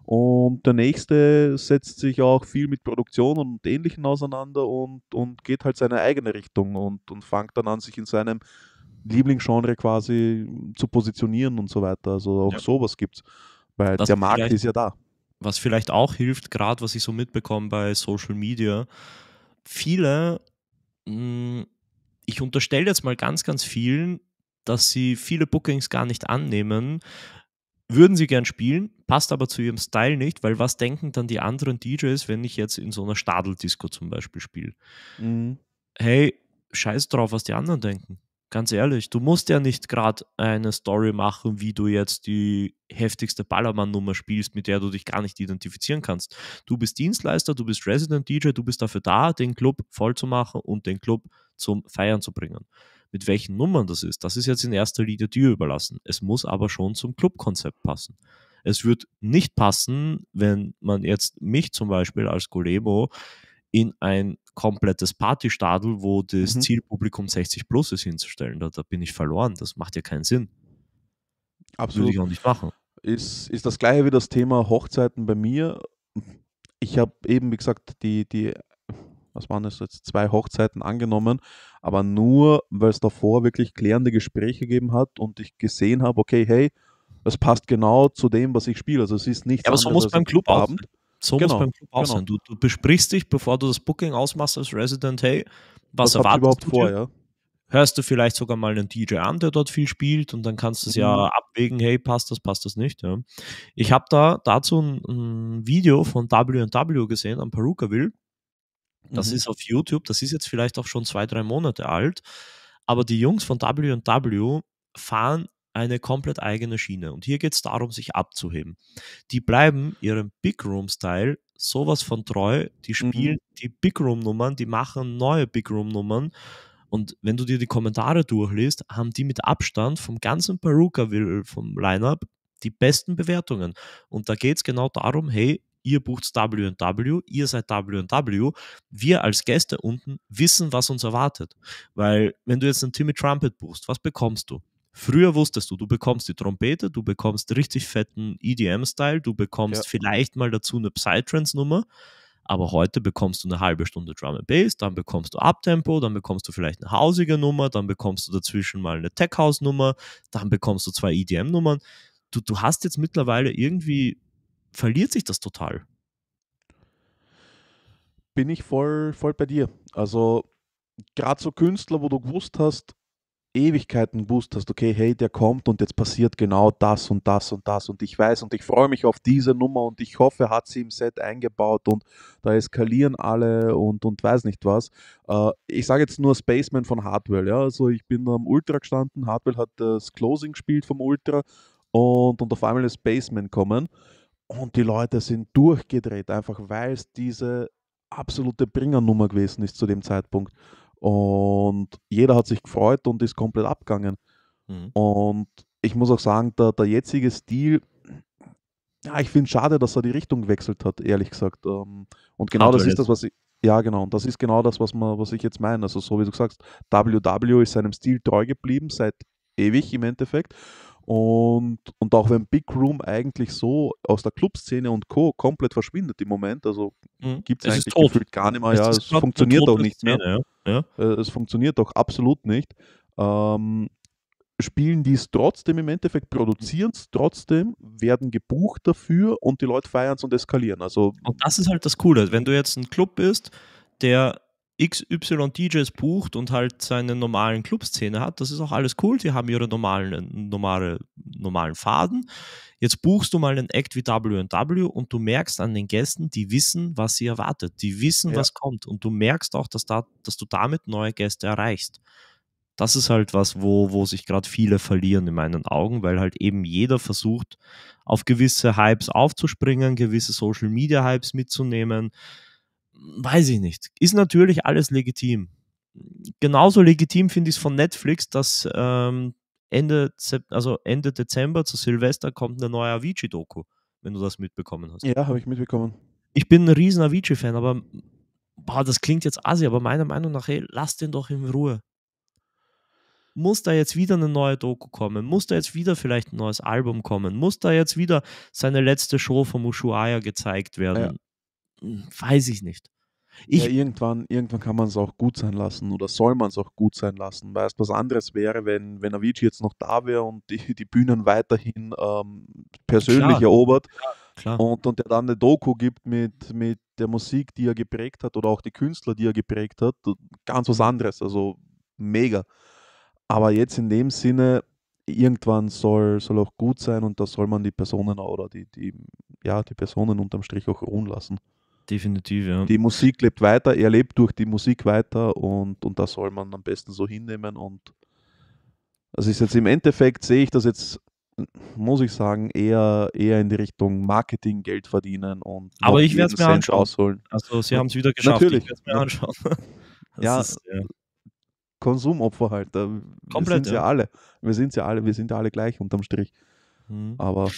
Und der nächste setzt sich auch viel mit Produktion und Ähnlichem auseinander und, und geht halt seine eigene Richtung und, und fängt dann an, sich in seinem Lieblingsgenre quasi zu positionieren und so weiter. Also auch ja. sowas gibt's. Weil das der Markt ist ja da was vielleicht auch hilft, gerade was ich so mitbekomme bei Social Media, viele, hm, ich unterstelle jetzt mal ganz, ganz vielen, dass sie viele Bookings gar nicht annehmen, würden sie gern spielen, passt aber zu ihrem Style nicht, weil was denken dann die anderen DJs, wenn ich jetzt in so einer Stadeldisco zum Beispiel spiele? Mhm. Hey, scheiß drauf, was die anderen denken ganz ehrlich, du musst ja nicht gerade eine Story machen, wie du jetzt die heftigste Ballermann-Nummer spielst, mit der du dich gar nicht identifizieren kannst. Du bist Dienstleister, du bist Resident DJ, du bist dafür da, den Club voll zu machen und den Club zum Feiern zu bringen. Mit welchen Nummern das ist, das ist jetzt in erster Linie dir überlassen. Es muss aber schon zum Clubkonzept passen. Es wird nicht passen, wenn man jetzt mich zum Beispiel als Golemo in ein komplettes Partystadel, wo das mhm. Zielpublikum 60 plus ist, hinzustellen. Da, da, bin ich verloren. Das macht ja keinen Sinn. Absolut. Würde ich auch nicht machen. Ist, ist das gleiche wie das Thema Hochzeiten bei mir. Ich habe eben, wie gesagt, die, die was waren das jetzt, zwei Hochzeiten angenommen, aber nur, weil es davor wirklich klärende Gespräche gegeben hat und ich gesehen habe, okay, hey, das passt genau zu dem, was ich spiele. Also es ist nicht. Ja, aber so muss beim Club haben. So genau, muss beim Club auch genau. sein. Du, du, besprichst dich, bevor du das Booking ausmachst als Resident, hey, was, was erwartest überhaupt du vor, ja? Hörst du vielleicht sogar mal einen DJ an, der dort viel spielt und dann kannst du es mhm. ja abwägen, hey, passt das, passt das nicht. Ja. Ich habe da dazu ein, ein, Video von W&W gesehen am Perukaville. Das mhm. ist auf YouTube, das ist jetzt vielleicht auch schon zwei, drei Monate alt, aber die Jungs von W&W fahren eine komplett eigene Schiene. Und hier geht es darum, sich abzuheben. Die bleiben ihrem Big Room-Style sowas von treu. Die mhm. spielen mhm. die Big Room-Nummern, die machen neue Big Room-Nummern. Und wenn du dir die Kommentare durchliest, haben die mit Abstand vom ganzen Peruka-Will vom Lineup die besten Bewertungen. Und da geht es genau darum, hey, ihr bucht W&W, ihr seid W&W, wir als Gäste unten wissen, was uns erwartet. Weil wenn du jetzt einen Timmy Trumpet buchst, was bekommst du? Früher wusstest du, du bekommst die Trompete, du bekommst richtig fetten EDM-Style, du bekommst ja. vielleicht mal dazu eine Psytrance-Nummer, aber heute bekommst du eine halbe Stunde Drum and Bass, dann bekommst du Uptempo, dann bekommst du vielleicht eine hausige Nummer, dann bekommst du dazwischen mal eine Tech House Nummer, dann bekommst du zwei EDM Nummern. Du, du hast jetzt mittlerweile irgendwie verliert sich das total. Bin ich voll voll bei dir. Also gerade so Künstler, wo du gewusst hast, Ewigkeiten gewusst hast, okay, hey, der kommt und jetzt passiert genau das und das und das und ich weiß und ich freue mich auf diese Nummer und ich hoffe, hat sie im Set eingebaut und da eskalieren alle und, und weiß nicht was. Äh, ich sage jetzt nur Spaceman von Hardwell, ja, also ich bin am Ultra gestanden, Hardwell hat das Closing gespielt vom Ultra und, und auf einmal ist Spaceman kommen und die Leute sind durchgedreht, einfach weil es diese absolute Bringernummer gewesen ist zu dem Zeitpunkt. Und jeder hat sich gefreut und ist komplett abgegangen. Mhm. Und ich muss auch sagen, der, der jetzige Stil, ja, ich finde es schade, dass er die Richtung gewechselt hat, ehrlich gesagt. Ähm, und genau Natürlich. das ist das, was ich. Ja, genau. das ist genau das, was, man, was ich jetzt meine. Also, so wie du sagst, WW ist seinem Stil treu geblieben seit ewig im Endeffekt. Und, und auch wenn Big Room eigentlich so aus der Clubszene und Co. komplett verschwindet im Moment, also mhm. gibt es eigentlich gefühlt gar nicht mehr, es ja, es funktioniert auch nicht Szene, mehr. Ja. Ja. Äh, es funktioniert auch absolut nicht. Ähm, spielen die es trotzdem im Endeffekt, produzieren es trotzdem, werden gebucht dafür und die Leute feiern es und eskalieren. Also und das ist halt das Coole, wenn du jetzt ein Club bist, der XY-DJs bucht und halt seine normalen Clubszene hat, das ist auch alles cool, die haben ihre normalen, normale, normalen Faden. Jetzt buchst du mal einen Act wie WW und du merkst an den Gästen, die wissen, was sie erwartet, die wissen, ja. was kommt und du merkst auch, dass, da, dass du damit neue Gäste erreichst. Das ist halt was, wo, wo sich gerade viele verlieren in meinen Augen, weil halt eben jeder versucht, auf gewisse Hypes aufzuspringen, gewisse Social Media Hypes mitzunehmen, weiß ich nicht. Ist natürlich alles legitim. Genauso legitim finde ich es von Netflix, dass ähm, Ende, also Ende Dezember zu Silvester kommt eine neue Avicii-Doku, wenn du das mitbekommen hast. Ja, habe ich mitbekommen. Ich bin ein riesen Avicii-Fan, aber boah, das klingt jetzt assi, aber meiner Meinung nach, hey, lass den doch in Ruhe. Muss da jetzt wieder eine neue Doku kommen? Muss da jetzt wieder vielleicht ein neues Album kommen? Muss da jetzt wieder seine letzte Show vom Ushuaia gezeigt werden? Ja. Hm, weiß ich nicht. Ich ja, irgendwann, irgendwann kann man es auch gut sein lassen oder soll man es auch gut sein lassen, weil es was anderes wäre, wenn, wenn Avicii jetzt noch da wäre und die, die Bühnen weiterhin ähm, persönlich klar, erobert klar, klar. Und, und der dann eine Doku gibt mit, mit der Musik, die er geprägt hat oder auch die Künstler, die er geprägt hat, äh, ganz was mhm. anderes, also mega. Aber jetzt in dem Sinne, irgendwann soll, soll auch gut sein und da soll man die Personen oder die, die, ja, die Personen unterm Strich auch ruhen lassen definitiv, ja. Die Musik lebt weiter, er lebt durch die Musik weiter und, und das soll man am besten so hinnehmen. Und das also ist jetzt im Endeffekt, sehe ich das jetzt, muss ich sagen, eher, eher in die Richtung Marketing, Geld verdienen und Aber ich werde es mir anschauen. Ausholen. Also sie haben es wieder geschafft, Natürlich. ich werde es mir anschauen. Das ja, ist, ja. Konsumopfer halt. Wir Komplett, sind ja, ja alle. Wir sind ja alle, wir sind ja alle gleich unterm Strich. Mhm. Aber.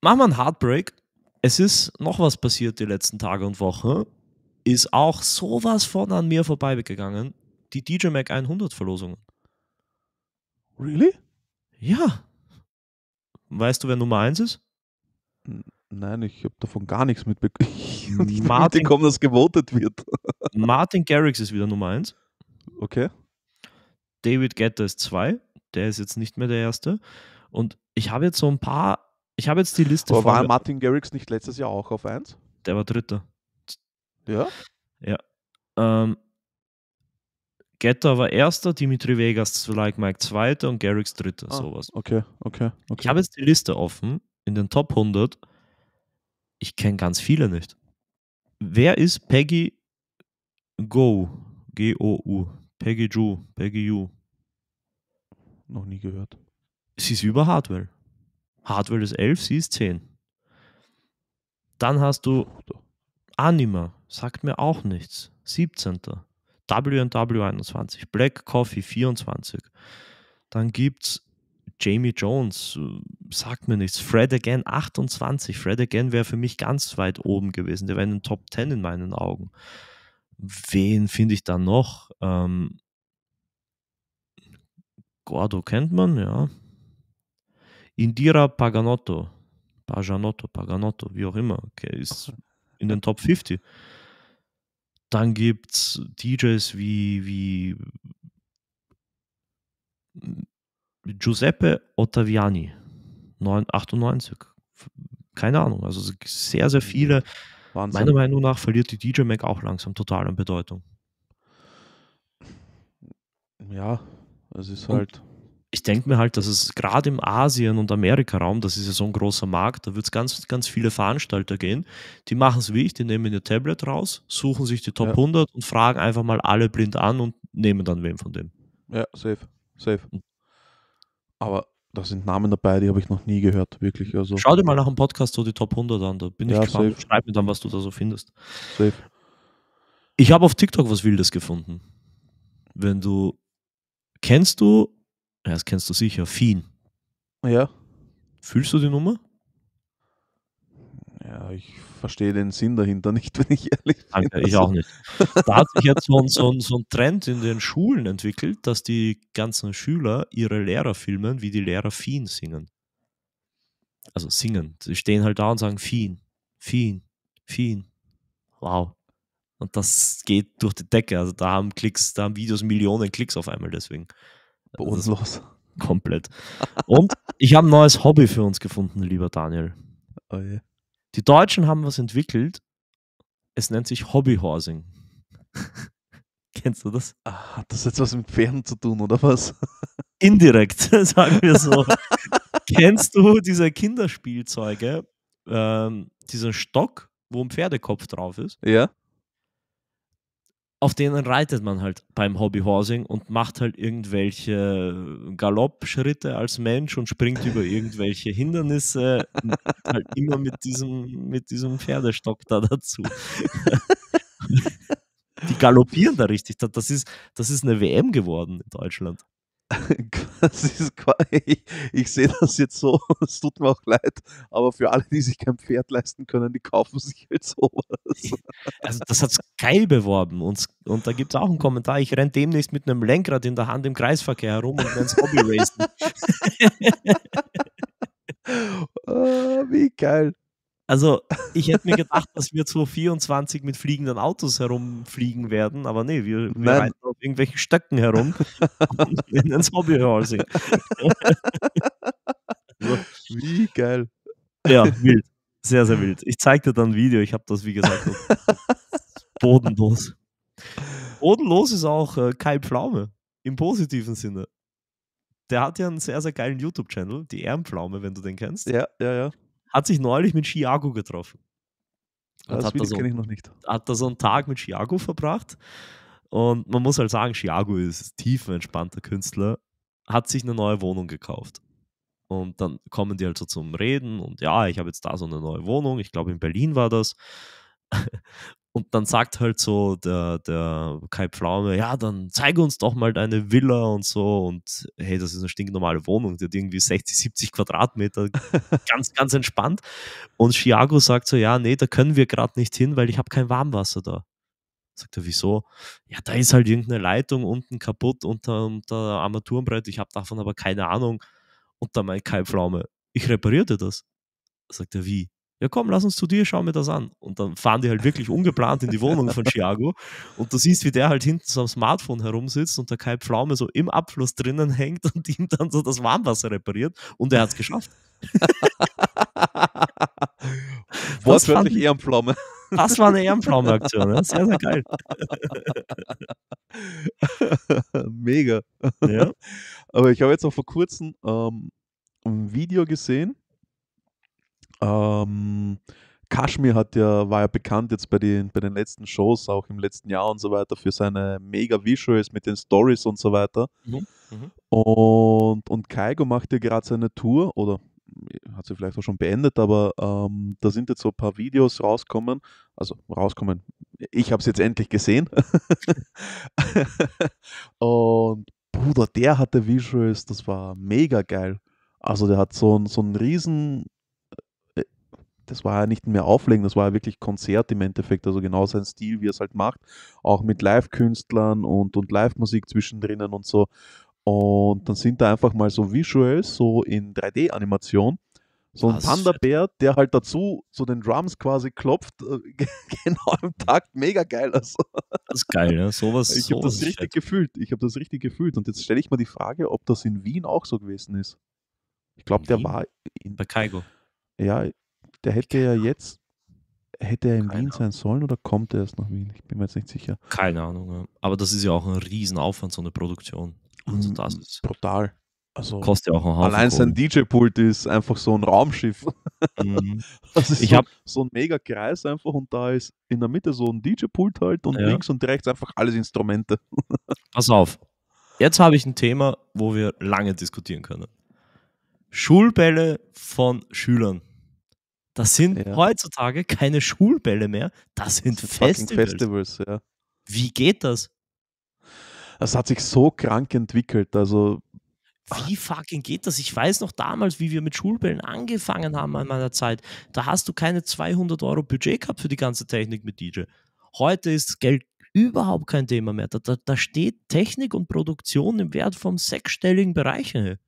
Machen wir einen Heartbreak es ist noch was passiert die letzten Tage und Wochen. Ist auch sowas von an mir vorbeigegangen. Die DJ Mac 100 Verlosung. Really? Ja. Weißt du, wer Nummer 1 ist? Nein, ich habe davon gar nichts mitbekommen. Ich Martin, mitbekommen, dass gewotet wird. Martin Garrix ist wieder Nummer 1. Okay. David Guetta ist 2. Der ist jetzt nicht mehr der Erste. Und ich habe jetzt so ein paar ich habe jetzt die Liste. Aber war Martin Garrix nicht letztes Jahr auch auf 1? Der war Dritter. Ja? Ja. Ähm, Getter war Erster, Dimitri Vegas like Mike Zweiter und Garrix Dritter, ah, sowas. Okay, okay, okay. Ich habe jetzt die Liste offen in den Top 100. Ich kenne ganz viele nicht. Wer ist Peggy Go? G-O-U. Peggy Ju. Peggy U. Noch nie gehört. Sie ist über Hardware. Hardwell ist 11, sie ist 10. Dann hast du Anima, sagt mir auch nichts. 17. WW 21, Black Coffee 24. Dann gibt's Jamie Jones, äh, sagt mir nichts. Fred Again 28. Fred Again wäre für mich ganz weit oben gewesen. Der wäre in den Top 10 in meinen Augen. Wen finde ich dann noch? Ähm, Gordo kennt man, ja. Indira Paganotto, Paganotto, Paganotto, wie auch immer, okay, ist in den Top 50. Dann gibt es DJs wie, wie Giuseppe Ottaviani, 98. Keine Ahnung, also sehr, sehr mhm. viele. Wahnsinn. Meiner Meinung nach verliert die DJ Mac auch langsam total an Bedeutung. Ja, es ist Und halt ich denke mir halt, dass es gerade im Asien- und Amerika-Raum, das ist ja so ein großer Markt, da wird es ganz, ganz viele Veranstalter gehen, die machen es wie ich, die nehmen ihr Tablet raus, suchen sich die Top ja. 100 und fragen einfach mal alle blind an und nehmen dann wem von dem. Ja, safe, safe. Hm. Aber da sind Namen dabei, die habe ich noch nie gehört, wirklich. Also. Schau dir mal nach dem Podcast so die Top 100 an, da bin ja, ich gespannt. Safe. Schreib mir dann, was du da so findest. Safe. Ich habe auf TikTok was Wildes gefunden. Wenn du, kennst du das kennst du sicher. Fien. Ja. Fühlst du die Nummer? Ja, ich verstehe den Sinn dahinter nicht, wenn ich ehrlich bin. Danke, ich also auch nicht. Da hat sich jetzt so ein, so, ein, so ein Trend in den Schulen entwickelt, dass die ganzen Schüler ihre Lehrer filmen, wie die Lehrer Fien singen. Also singen. Sie stehen halt da und sagen Fien, Fien, Fien. Wow. Und das geht durch die Decke. Also da haben Klicks, da haben Videos Millionen Klicks auf einmal deswegen. Bei uns los. Komplett. Und ich habe ein neues Hobby für uns gefunden, lieber Daniel. Oh yeah. Die Deutschen haben was entwickelt. Es nennt sich Hobbyhorsing. Kennst du das? Ah, hat das jetzt was mit Pferden zu tun, oder was? Indirekt, sagen wir so. Kennst du diese Kinderspielzeuge, ähm, diesen Stock, wo ein Pferdekopf drauf ist? Ja auf denen reitet man halt beim Hobbyhorsing und macht halt irgendwelche Galoppschritte als Mensch und springt über irgendwelche Hindernisse halt immer mit diesem, mit diesem Pferdestock da dazu. Die galoppieren da richtig. Das ist, das ist eine WM geworden in Deutschland. ich, ich sehe das jetzt so, es tut mir auch leid, aber für alle, die sich kein Pferd leisten können, die kaufen sich halt sowas. Also das hat Sky beworben und, und da gibt es auch einen Kommentar, ich renne demnächst mit einem Lenkrad in der Hand im Kreisverkehr herum und nenne Hobby racen. oh, wie geil. Also, ich hätte mir gedacht, dass wir 2024 mit fliegenden Autos herumfliegen werden, aber nee, wir, wir Nein, irgendwelchen Stöcken herum und ins Hobbyhall singen. Wie geil. Ja, wild. Sehr, sehr wild. Ich zeig dir dann ein Video. Ich habe das, wie gesagt, bodenlos. Bodenlos ist auch äh, Kai Pflaume. Im positiven Sinne. Der hat ja einen sehr, sehr geilen YouTube-Channel, die Ehrenpflaume, wenn du den kennst. Ja, ja, ja. Hat sich neulich mit Chiago getroffen. Ah, das hat, da so, ich noch nicht. hat da so einen Tag mit Chiago verbracht und man muss halt sagen, Chiago ist tiefenentspannter Künstler, hat sich eine neue Wohnung gekauft. Und dann kommen die halt so zum Reden und ja, ich habe jetzt da so eine neue Wohnung, ich glaube in Berlin war das. Und dann sagt halt so der, der Kai Pflaume, ja, dann zeige uns doch mal deine Villa und so. Und hey, das ist eine stinknormale Wohnung, die hat irgendwie 60, 70 Quadratmeter, ganz, ganz entspannt. Und Chiago sagt so, ja, nee, da können wir gerade nicht hin, weil ich habe kein Warmwasser da. Sagt er, wieso? Ja, da ist halt irgendeine Leitung unten kaputt unter, unter Armaturenbrett. Ich habe davon aber keine Ahnung. Und da mein Kai Pflaume, ich reparierte das. Sagt er, wie? Ja, komm, lass uns zu dir, schau mir das an. Und dann fahren die halt wirklich ungeplant in die Wohnung von Chiago. Und du siehst, wie der halt hinten so am Smartphone herumsitzt und der Kai Pflaume so im Abfluss drinnen hängt und ihm dann so das Warmwasser repariert. Und er hat es geschafft. Wortwörtlich eher am Pflaume. Das war eine Ehrenpflaumenaktion. Ne? Sehr, sehr geil. Mega. Ja. Aber ich habe jetzt noch vor kurzem ähm, ein Video gesehen. Ähm, Kashmir hat ja, war ja bekannt jetzt bei den, bei den letzten Shows, auch im letzten Jahr und so weiter, für seine mega Visuals mit den Stories und so weiter. Mhm. Mhm. Und, und Kaigo macht ja gerade seine Tour, oder hat sie vielleicht auch schon beendet, aber ähm, da sind jetzt so ein paar Videos rauskommen, also rauskommen, ich habe es jetzt endlich gesehen. Und Bruder, der hatte Visuals, das war mega geil. Also der hat so ein, so ein riesen, äh, das war ja nicht mehr Auflegen, das war ja wirklich Konzert im Endeffekt, also genau sein Stil, wie er es halt macht, auch mit Live-Künstlern und, und Live-Musik zwischendrin und so. Und dann sind da einfach mal so Visuals, so in 3D-Animation. So ein Panda-Bär, ah, der halt dazu so den Drums quasi klopft, äh, genau im Takt, mega geil. Also. Das ist geil, ne? Sowas. Ich habe das richtig shit. gefühlt. Ich habe das richtig gefühlt. Und jetzt stelle ich mir die Frage, ob das in Wien auch so gewesen ist. Ich glaube, der war in. Bei Kaigo. Ja, der hätte ja jetzt. Hätte er in Keine Wien sein sollen oder kommt er erst nach Wien? Ich bin mir jetzt nicht sicher. Keine Ahnung. Aber das ist ja auch ein Riesenaufwand, so eine Produktion. Also mm, das ist brutal. Also kostet ja auch ein Haufen Allein sein DJ-Pult ist einfach so ein Raumschiff. Mhm. ich so, habe so ein mega Kreis einfach und da ist in der Mitte so ein DJ-Pult halt und ja. links und rechts einfach alles Instrumente. Pass auf. Jetzt habe ich ein Thema, wo wir lange diskutieren können. Schulbälle von Schülern. Das sind ja. heutzutage keine Schulbälle mehr, das sind das Festivals. Festivals ja. Wie geht das? Das hat sich so krank entwickelt. Also ah. wie fucking geht das? Ich weiß noch damals, wie wir mit Schulbällen angefangen haben an meiner Zeit. Da hast du keine 200 Euro Budget gehabt für die ganze Technik mit DJ. Heute ist Geld überhaupt kein Thema mehr. Da, da, da steht Technik und Produktion im Wert von sechsstelligen Bereichen.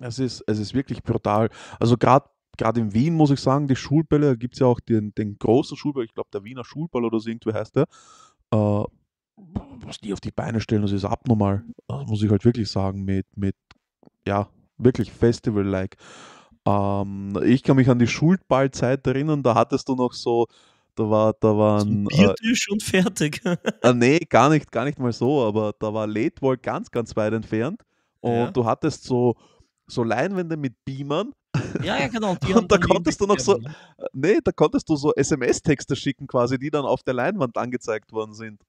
Es ist, es ist wirklich brutal. Also gerade gerade in Wien muss ich sagen, die Schulbälle, da gibt es ja auch den, den großen Schulball, ich glaube der Wiener Schulball oder so irgendwie heißt der. Äh, was die auf die Beine stellen, das ist abnormal. Das also muss ich halt wirklich sagen, mit, mit ja, wirklich Festival-like. Ähm, ich kann mich an die Schuldballzeit erinnern, da hattest du noch so, da war, da waren. Äh, Biertisch äh, und fertig. äh, nee, gar nicht, gar nicht mal so, aber da war Ledwall ganz, ganz weit entfernt und ja. du hattest so, so Leinwände mit Beamern. Ja, ja, genau. und da konntest du noch so, ne? nee, da konntest du so SMS-Texte schicken quasi, die dann auf der Leinwand angezeigt worden sind.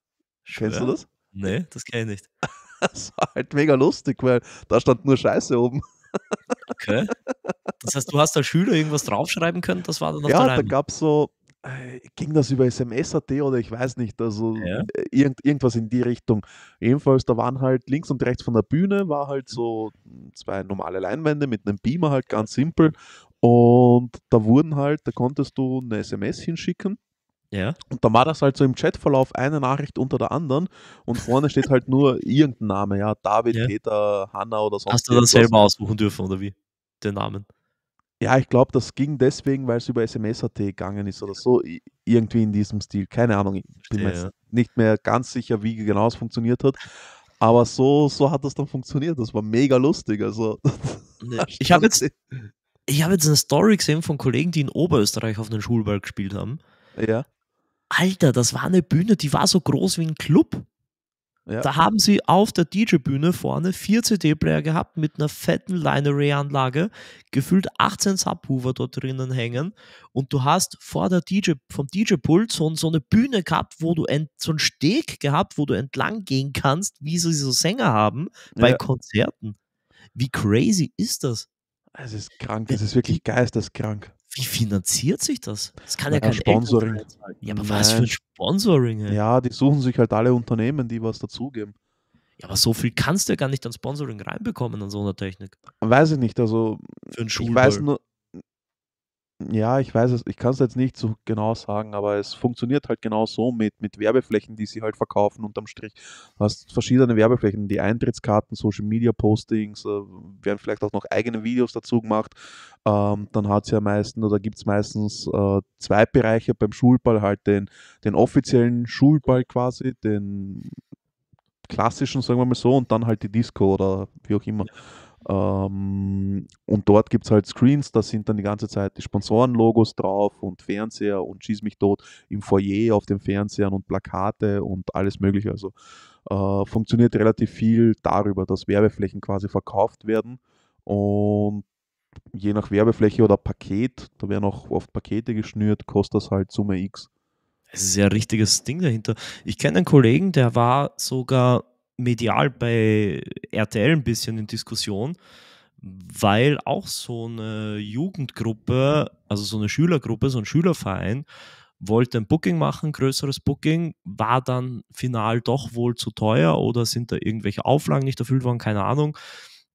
Schwer? Kennst du das? Nee, das kenne ich nicht. Das war halt mega lustig, weil da stand nur Scheiße oben. Okay. Das heißt, du hast als Schüler irgendwas draufschreiben können, das war dann auf Ja, da gab es so, äh, ging das über SMS.at oder ich weiß nicht, also ja. Äh, irgend, irgendwas in die Richtung. Jedenfalls, da waren halt links und rechts von der Bühne, war halt so zwei normale Leinwände mit einem Beamer halt ganz simpel und da wurden halt, da konntest du eine SMS hinschicken ja. Und dann war das halt so im Chatverlauf eine Nachricht unter der anderen und vorne steht halt nur irgendein Name, ja, David, ja. Peter, Hanna oder sonst Hast du dann selber aussuchen dürfen oder wie? Den Namen? Ja, ich glaube, das ging deswegen, weil es über SMS.at gegangen ist oder so, irgendwie in diesem Stil. Keine Ahnung, ich bin ja, mir jetzt nicht mehr ganz sicher, wie genau es funktioniert hat. Aber so, so hat das dann funktioniert. Das war mega lustig. Also, ne, ich habe jetzt, hab jetzt eine Story gesehen von Kollegen, die in Oberösterreich auf einem Schulball gespielt haben. Ja. Alter, das war eine Bühne, die war so groß wie ein Club. Ja. Da haben sie auf der DJ-Bühne vorne vier CD-Player gehabt mit einer fetten linery anlage gefühlt 18 Subwoofer dort drinnen hängen und du hast vor der DJ, vom DJ-Pult so, so, eine Bühne gehabt, wo du ent, so einen Steg gehabt, wo du entlang gehen kannst, wie sie so Sänger haben bei ja. Konzerten. Wie crazy ist das? Es ist krank, äh, es ist wirklich geisteskrank. Wie finanziert sich das? Das kann ja, ja kein Sponsoring. Sein. Ja, aber Nein. was für ein Sponsoring? Ey. Ja, die suchen sich halt alle Unternehmen, die was dazugeben. Ja, aber so viel kannst du ja gar nicht an Sponsoring reinbekommen an so einer Technik. Weiß ich nicht, also ich weiß nur, ja, ich weiß es, ich kann es jetzt nicht so genau sagen, aber es funktioniert halt genau so mit, mit Werbeflächen, die sie halt verkaufen unterm Strich. Du hast verschiedene Werbeflächen, die Eintrittskarten, Social Media Postings, äh, werden vielleicht auch noch eigene Videos dazu gemacht. Ähm, dann hat es ja meistens oder gibt es meistens äh, zwei Bereiche beim Schulball, halt den, den offiziellen Schulball quasi, den klassischen, sagen wir mal so, und dann halt die Disco oder wie auch immer. Ja. Ähm, und dort gibt es halt Screens, da sind dann die ganze Zeit die Sponsorenlogos drauf und Fernseher und Schieß mich tot im Foyer auf den Fernsehern und Plakate und alles Mögliche. Also äh, funktioniert relativ viel darüber, dass Werbeflächen quasi verkauft werden und je nach Werbefläche oder Paket, da werden auch oft Pakete geschnürt, kostet das halt Summe X. Es ist ja ein richtiges Ding dahinter. Ich kenne einen Kollegen, der war sogar medial bei RTL ein bisschen in Diskussion, weil auch so eine Jugendgruppe, also so eine Schülergruppe, so ein Schülerverein, wollte ein Booking machen, größeres Booking, war dann final doch wohl zu teuer oder sind da irgendwelche Auflagen nicht erfüllt worden, keine Ahnung.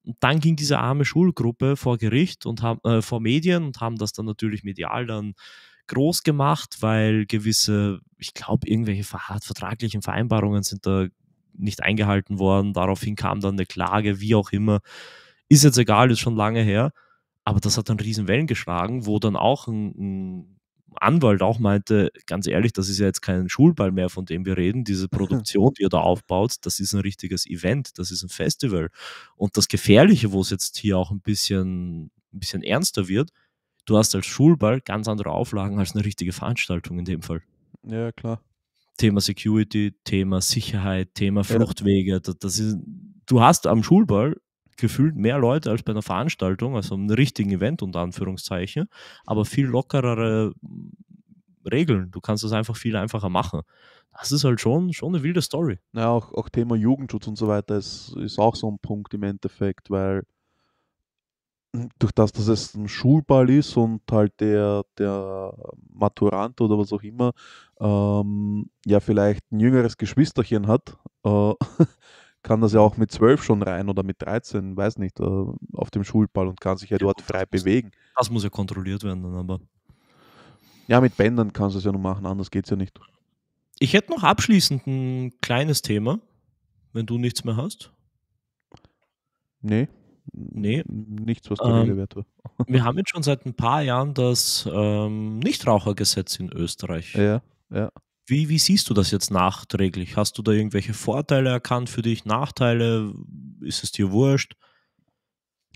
Und dann ging diese arme Schulgruppe vor Gericht und haben, äh, vor Medien und haben das dann natürlich medial dann groß gemacht, weil gewisse, ich glaube, irgendwelche vertraglichen Vereinbarungen sind da nicht eingehalten worden. Daraufhin kam dann eine Klage, wie auch immer. Ist jetzt egal, ist schon lange her. Aber das hat dann Riesenwellen geschlagen, wo dann auch ein, ein Anwalt auch meinte, ganz ehrlich, das ist ja jetzt kein Schulball mehr, von dem wir reden. Diese Produktion, die ihr da aufbaut, das ist ein richtiges Event, das ist ein Festival. Und das Gefährliche, wo es jetzt hier auch ein bisschen, ein bisschen ernster wird, du hast als Schulball ganz andere Auflagen als eine richtige Veranstaltung in dem Fall. Ja, klar. Thema Security, Thema Sicherheit, Thema Fluchtwege. Das ist, du hast am Schulball gefühlt mehr Leute als bei einer Veranstaltung, also einem richtigen Event unter Anführungszeichen, aber viel lockerere mm, Regeln. Du kannst das einfach viel einfacher machen. Das ist halt schon, schon eine wilde Story. Ja, auch, auch Thema Jugendschutz und so weiter ist, ist auch so ein Punkt im Endeffekt, weil durch das, dass es ein Schulball ist und halt der, der Maturant oder was auch immer ähm, ja vielleicht ein jüngeres Geschwisterchen hat, äh, kann das ja auch mit zwölf schon rein oder mit 13, weiß nicht, äh, auf dem Schulball und kann sich ja, ja dort frei das bewegen. Muss, das muss ja kontrolliert werden dann aber. Ja, mit Bändern kannst du es ja noch machen, anders geht es ja nicht. Ich hätte noch abschließend ein kleines Thema, wenn du nichts mehr hast. Nee. Nee. Nichts, was ähm, wert war. wir haben jetzt schon seit ein paar Jahren das ähm, Nichtrauchergesetz in Österreich. Ja, ja. Wie, wie, siehst du das jetzt nachträglich? Hast du da irgendwelche Vorteile erkannt für dich, Nachteile? Ist es dir wurscht?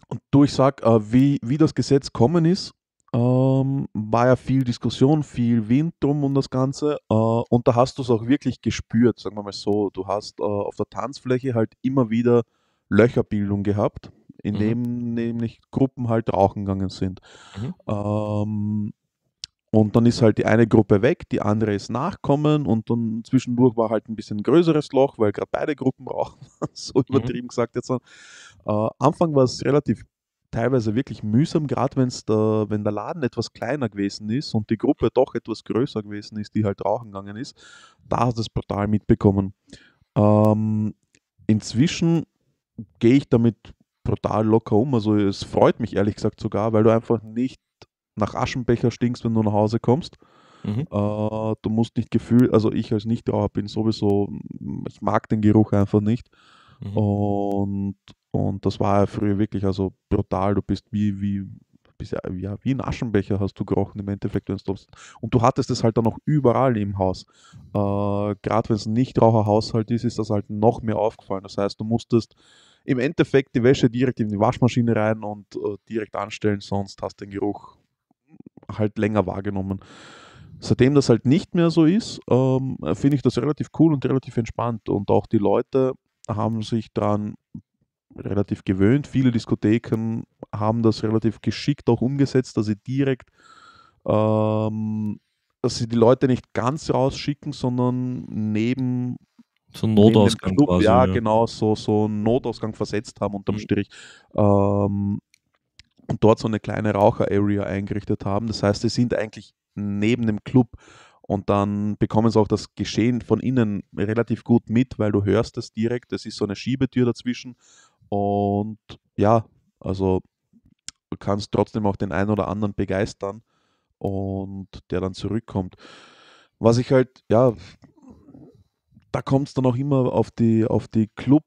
Und du, ich sag, äh, wie, wie das Gesetz kommen ist, ähm, war ja viel Diskussion, viel Wind drum und das Ganze. Äh, und da hast du es auch wirklich gespürt, sagen wir mal so. Du hast äh, auf der Tanzfläche halt immer wieder Löcherbildung gehabt in mhm. dem nämlich Gruppen halt rauchen gegangen sind. Mhm. Ähm, und dann ist halt die eine Gruppe weg, die andere ist nachkommen und dann zwischendurch war halt ein bisschen größeres Loch, weil gerade beide Gruppen rauchen, so mhm. übertrieben gesagt jetzt. Äh, Anfang war es relativ teilweise wirklich mühsam, gerade wenn der Laden etwas kleiner gewesen ist und die Gruppe doch etwas größer gewesen ist, die halt rauchen gegangen ist, da hast du das brutal mitbekommen. Ähm, inzwischen gehe ich damit brutal locker um. Also es freut mich ehrlich gesagt sogar, weil du einfach nicht nach Aschenbecher stinkst, wenn du nach Hause kommst. Mhm. Uh, du musst nicht Gefühl, also ich als Nichtraucher bin sowieso, ich mag den Geruch einfach nicht. Mhm. Und, und das war ja früher wirklich also brutal. Du bist wie, wie, bist ja, ja, wie ein Aschenbecher hast du gerochen im Endeffekt, wenn du Und du hattest es halt dann auch überall im Haus. Uh, äh, Gerade wenn es ein Nichtraucherhaushalt ist, ist das halt noch mehr aufgefallen. Das heißt, du musstest im Endeffekt die Wäsche direkt in die Waschmaschine rein und äh, direkt anstellen, sonst hast du den Geruch halt länger wahrgenommen. Seitdem das halt nicht mehr so ist, ähm, finde ich das relativ cool und relativ entspannt. Und auch die Leute haben sich daran relativ gewöhnt. Viele Diskotheken haben das relativ geschickt auch umgesetzt, dass sie direkt, ähm, dass sie die Leute nicht ganz rausschicken, sondern neben so ein Notausgang Club, quasi, ja, ja, genau, so, so einen Notausgang versetzt haben unterm mhm. Strich. Ähm, und dort so eine kleine Raucher-Area eingerichtet haben. Das heißt, sie sind eigentlich neben dem Club und dann bekommen sie auch das Geschehen von innen relativ gut mit, weil du hörst es direkt. Es ist so eine Schiebetür dazwischen und ja, also du kannst trotzdem auch den einen oder anderen begeistern und der dann zurückkommt. Was ich halt, ja, da kommt es dann auch immer auf die, auf die Club,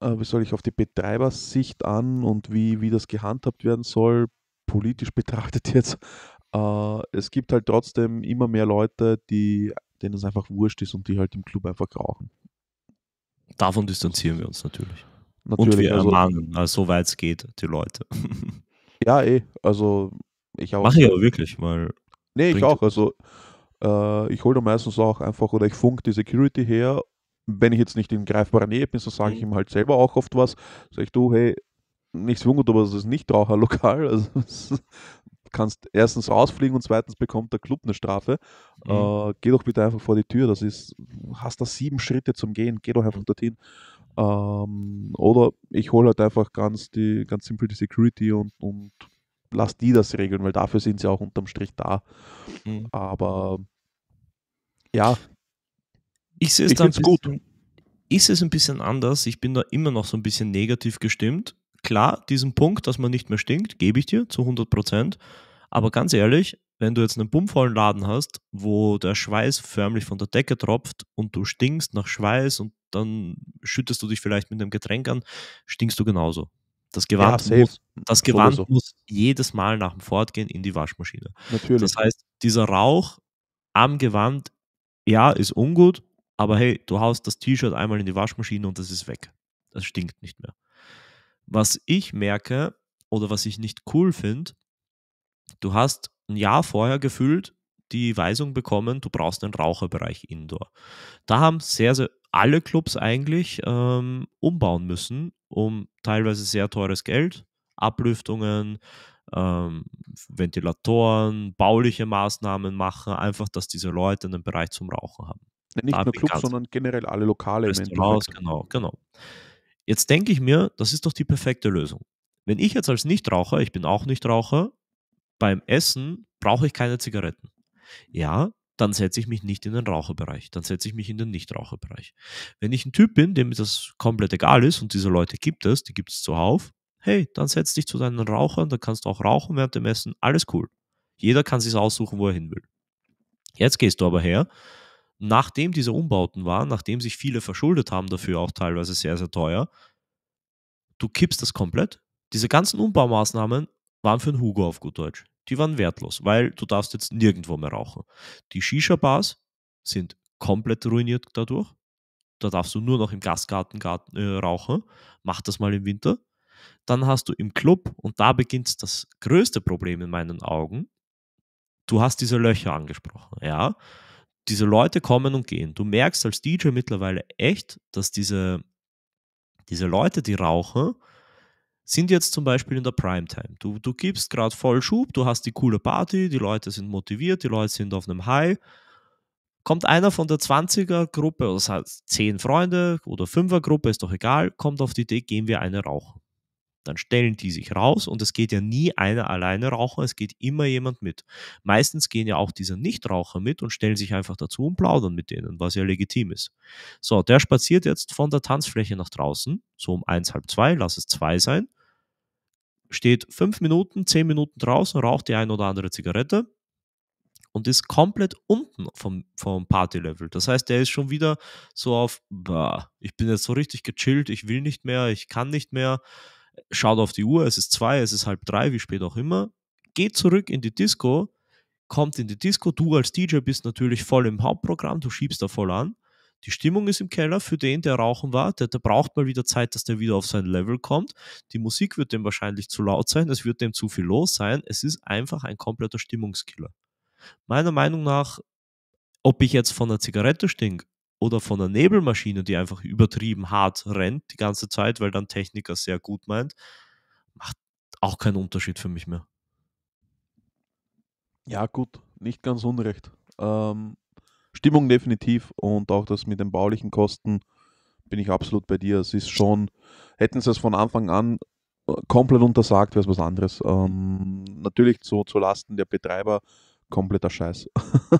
äh, wie soll ich, auf die Betreibersicht an und wie, wie das gehandhabt werden soll, politisch betrachtet jetzt. Äh, es gibt halt trotzdem immer mehr Leute, die, denen es einfach wurscht ist und die halt im Club einfach rauchen. Davon distanzieren wir uns natürlich. natürlich und wir also, ermahnen, also, soweit es geht, die Leute. ja, eh. Also ich auch. Mache ich aber wirklich, weil. Nee, ich auch. Also äh, ich hole da meistens auch einfach oder ich funk die Security her. Wenn ich jetzt nicht in greifbarer Nähe bin, dann sage ich mhm. ihm halt selber auch oft was. Sage ich, du, hey, nichts wundert, aber es ist nicht Raucherlokal. Also kannst erstens rausfliegen und zweitens bekommt der Club eine Strafe. Mhm. Äh, geh doch bitte einfach vor die Tür. Das ist, hast da sieben Schritte zum Gehen, geh doch einfach dorthin. Ähm, oder ich hole halt einfach ganz die, ganz simpel die Security und, und lass die das regeln, weil dafür sind sie auch unterm Strich da. Mhm. Aber ja. Ich sehe es ich dann bisschen, gut. Ist es ein bisschen anders? Ich bin da immer noch so ein bisschen negativ gestimmt. Klar, diesen Punkt, dass man nicht mehr stinkt, gebe ich dir zu 100 Prozent. Aber ganz ehrlich, wenn du jetzt einen bummvollen Laden hast, wo der Schweiß förmlich von der Decke tropft und du stinkst nach Schweiß und dann schüttest du dich vielleicht mit einem Getränk an, stinkst du genauso. Das Gewand, ja, muss, das Gewand so. muss jedes Mal nach dem Fortgehen in die Waschmaschine. Natürlich. Das heißt, dieser Rauch am Gewand, ja, ist ungut, aber hey, du haust das T-Shirt einmal in die Waschmaschine und das ist weg. Das stinkt nicht mehr. Was ich merke oder was ich nicht cool finde, du hast ein Jahr vorher gefühlt die Weisung bekommen, du brauchst einen Raucherbereich indoor. Da haben sehr, sehr alle Clubs eigentlich ähm, umbauen müssen, um teilweise sehr teures Geld, Ablüftungen, ähm, Ventilatoren, bauliche Maßnahmen machen, einfach, dass diese Leute einen Bereich zum Rauchen haben. Nicht da nur Clubs, sondern generell alle Lokale. Restaurants, genau, genau. Jetzt denke ich mir, das ist doch die perfekte Lösung. Wenn ich jetzt als Nichtraucher, ich bin auch Nichtraucher, beim Essen brauche ich keine Zigaretten. Ja, dann setze ich mich nicht in den Raucherbereich, dann setze ich mich in den Nichtraucherbereich. Wenn ich ein Typ bin, dem das komplett egal ist und diese Leute gibt es, die gibt es zuhauf, hey, dann setz dich zu deinen Rauchern, dann kannst du auch rauchen während dem Essen, alles cool. Jeder kann sich aussuchen, wo er hin will. Jetzt gehst du aber her, nachdem diese Umbauten waren, nachdem sich viele verschuldet haben dafür, auch teilweise sehr, sehr teuer, du kippst das komplett. Diese ganzen Umbaumaßnahmen waren für den Hugo auf gut Deutsch die waren wertlos, weil du darfst jetzt nirgendwo mehr rauchen. Die Shisha-Bars sind komplett ruiniert dadurch. Da darfst du nur noch im Gastgarten äh, rauchen. Mach das mal im Winter. Dann hast du im Club, und da beginnt das größte Problem in meinen Augen, du hast diese Löcher angesprochen, ja. Diese Leute kommen und gehen. Du merkst als DJ mittlerweile echt, dass diese, diese Leute, die rauchen, sind jetzt zum Beispiel in der Primetime. Du, du gibst gerade voll Schub, du hast die coole Party, die Leute sind motiviert, die Leute sind auf einem High. Kommt einer von der 20er-Gruppe, das heißt 10 Freunde oder 5er-Gruppe, ist doch egal, kommt auf die Idee, gehen wir eine rauchen. Dann stellen die sich raus und es geht ja nie einer alleine rauchen, es geht immer jemand mit. Meistens gehen ja auch diese Nichtraucher mit und stellen sich einfach dazu und plaudern mit denen, was ja legitim ist. So, der spaziert jetzt von der Tanzfläche nach draußen, so um eins, halb zwei, lass es 2 sein, steht fünf Minuten, zehn Minuten draußen, raucht die ein oder andere Zigarette und ist komplett unten vom, vom Party-Level. Das heißt, der ist schon wieder so auf, bah, ich bin jetzt so richtig gechillt, ich will nicht mehr, ich kann nicht mehr. Schaut auf die Uhr, es ist zwei, es ist halb drei, wie spät auch immer. Geht zurück in die Disco, kommt in die Disco. Du als DJ bist natürlich voll im Hauptprogramm, du schiebst da voll an. Die Stimmung ist im Keller für den, der rauchen war. Der, der braucht mal wieder Zeit, dass der wieder auf sein Level kommt. Die Musik wird dem wahrscheinlich zu laut sein. Es wird dem zu viel los sein. Es ist einfach ein kompletter Stimmungskiller. Meiner Meinung nach, ob ich jetzt von einer Zigarette stink oder von einer Nebelmaschine, die einfach übertrieben hart rennt die ganze Zeit, weil dann Techniker sehr gut meint, macht auch keinen Unterschied für mich mehr. Ja, gut, nicht ganz unrecht. Ähm, Stimmung definitiv und auch das mit den baulichen Kosten bin ich absolut bei dir. Es ist schon, hätten sie es von Anfang an äh, komplett untersagt, wäre es was anderes. Ähm, natürlich zu, zu Lasten der Betreiber kompletter Scheiß.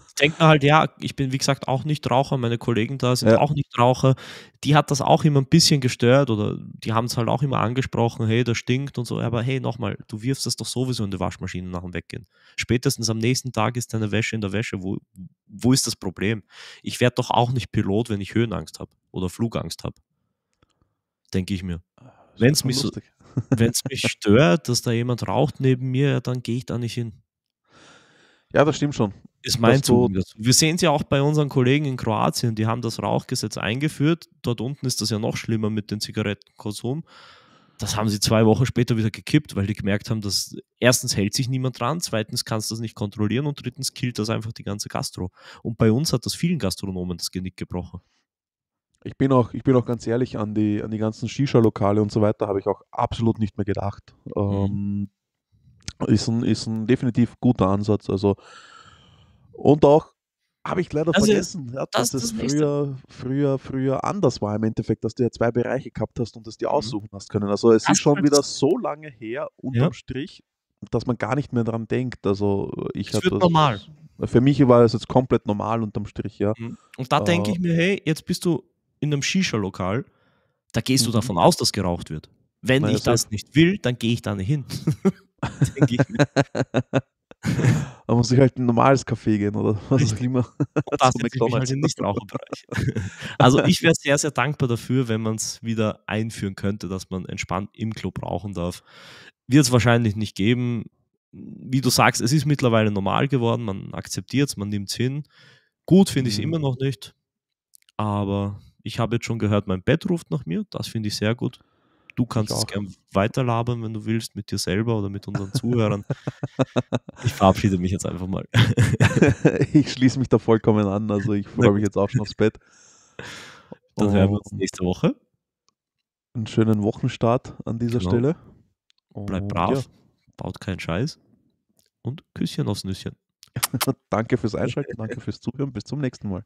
Ich denke halt, ja, ich bin wie gesagt auch nicht Raucher, meine Kollegen da sind ja. auch nicht Raucher. Die hat das auch immer ein bisschen gestört oder die haben es halt auch immer angesprochen, hey, das stinkt und so, aber hey, nochmal, du wirfst das doch sowieso in die Waschmaschine nach dem Weggehen. Spätestens am nächsten Tag ist deine Wäsche in der Wäsche, wo, wo ist das Problem? Ich werde doch auch nicht Pilot, wenn ich Höhenangst habe oder Flugangst habe. Denke ich mir. Ah, wenn es mich, so, mich stört, dass da jemand raucht neben mir, dann gehe ich da nicht hin. Ja, das stimmt schon. Ist mein Wir sehen es ja auch bei unseren Kollegen in Kroatien, die haben das Rauchgesetz eingeführt. Dort unten ist das ja noch schlimmer mit dem Zigarettenkonsum das haben sie zwei Wochen später wieder gekippt, weil die gemerkt haben, dass erstens hält sich niemand dran, zweitens kannst du das nicht kontrollieren und drittens killt das einfach die ganze Gastro. Und bei uns hat das vielen Gastronomen das Genick gebrochen. Ich bin auch, ich bin auch ganz ehrlich, an die, an die ganzen Shisha-Lokale und so weiter habe ich auch absolut nicht mehr gedacht. Mhm. Ähm, ist, ein, ist ein definitiv guter Ansatz. Also, und auch habe ich leider also vergessen, ja, dass das, das, das früher, früher, früher anders war im Endeffekt, dass du ja zwei Bereiche gehabt hast und es dir mhm. aussuchen mhm. hast können. Also es das ist schon wieder so lange her, unterm ja. Strich, dass man gar nicht mehr daran denkt. Also ich das wird das, normal. Für mich war es jetzt komplett normal unterm Strich, ja. Mhm. Und da äh, denke ich mir, hey, jetzt bist du in einem Shisha-Lokal, da gehst du mhm. davon aus, dass geraucht wird. Wenn Na, ich das nicht will, dann gehe ich da nicht hin. denke ich mir. Da muss ich halt in ein normales Café gehen oder was auch immer. Und das so McDonald's. im Nichtraucherbereich. Also ich wäre sehr, sehr dankbar dafür, wenn man es wieder einführen könnte, dass man entspannt im Club rauchen darf. Wird es wahrscheinlich nicht geben. Wie du sagst, es ist mittlerweile normal geworden, man akzeptiert es, man nimmt es hin. Gut finde ich es mhm. immer noch nicht, aber ich habe jetzt schon gehört, mein Bett ruft nach mir, das finde ich sehr gut. Du kannst es gerne weiterlabern, wenn du willst, mit dir selber oder mit unseren Zuhörern. ich verabschiede mich jetzt einfach mal. ich schließe mich da vollkommen an. Also ich freue mich jetzt auch schon aufs Bett. Dann hören wir uns nächste Woche. Einen schönen Wochenstart an dieser genau. Stelle. Bleibt brav, ja. baut keinen Scheiß und Küsschen aufs Nüsschen. danke fürs Einschalten, danke fürs Zuhören. Bis zum nächsten Mal.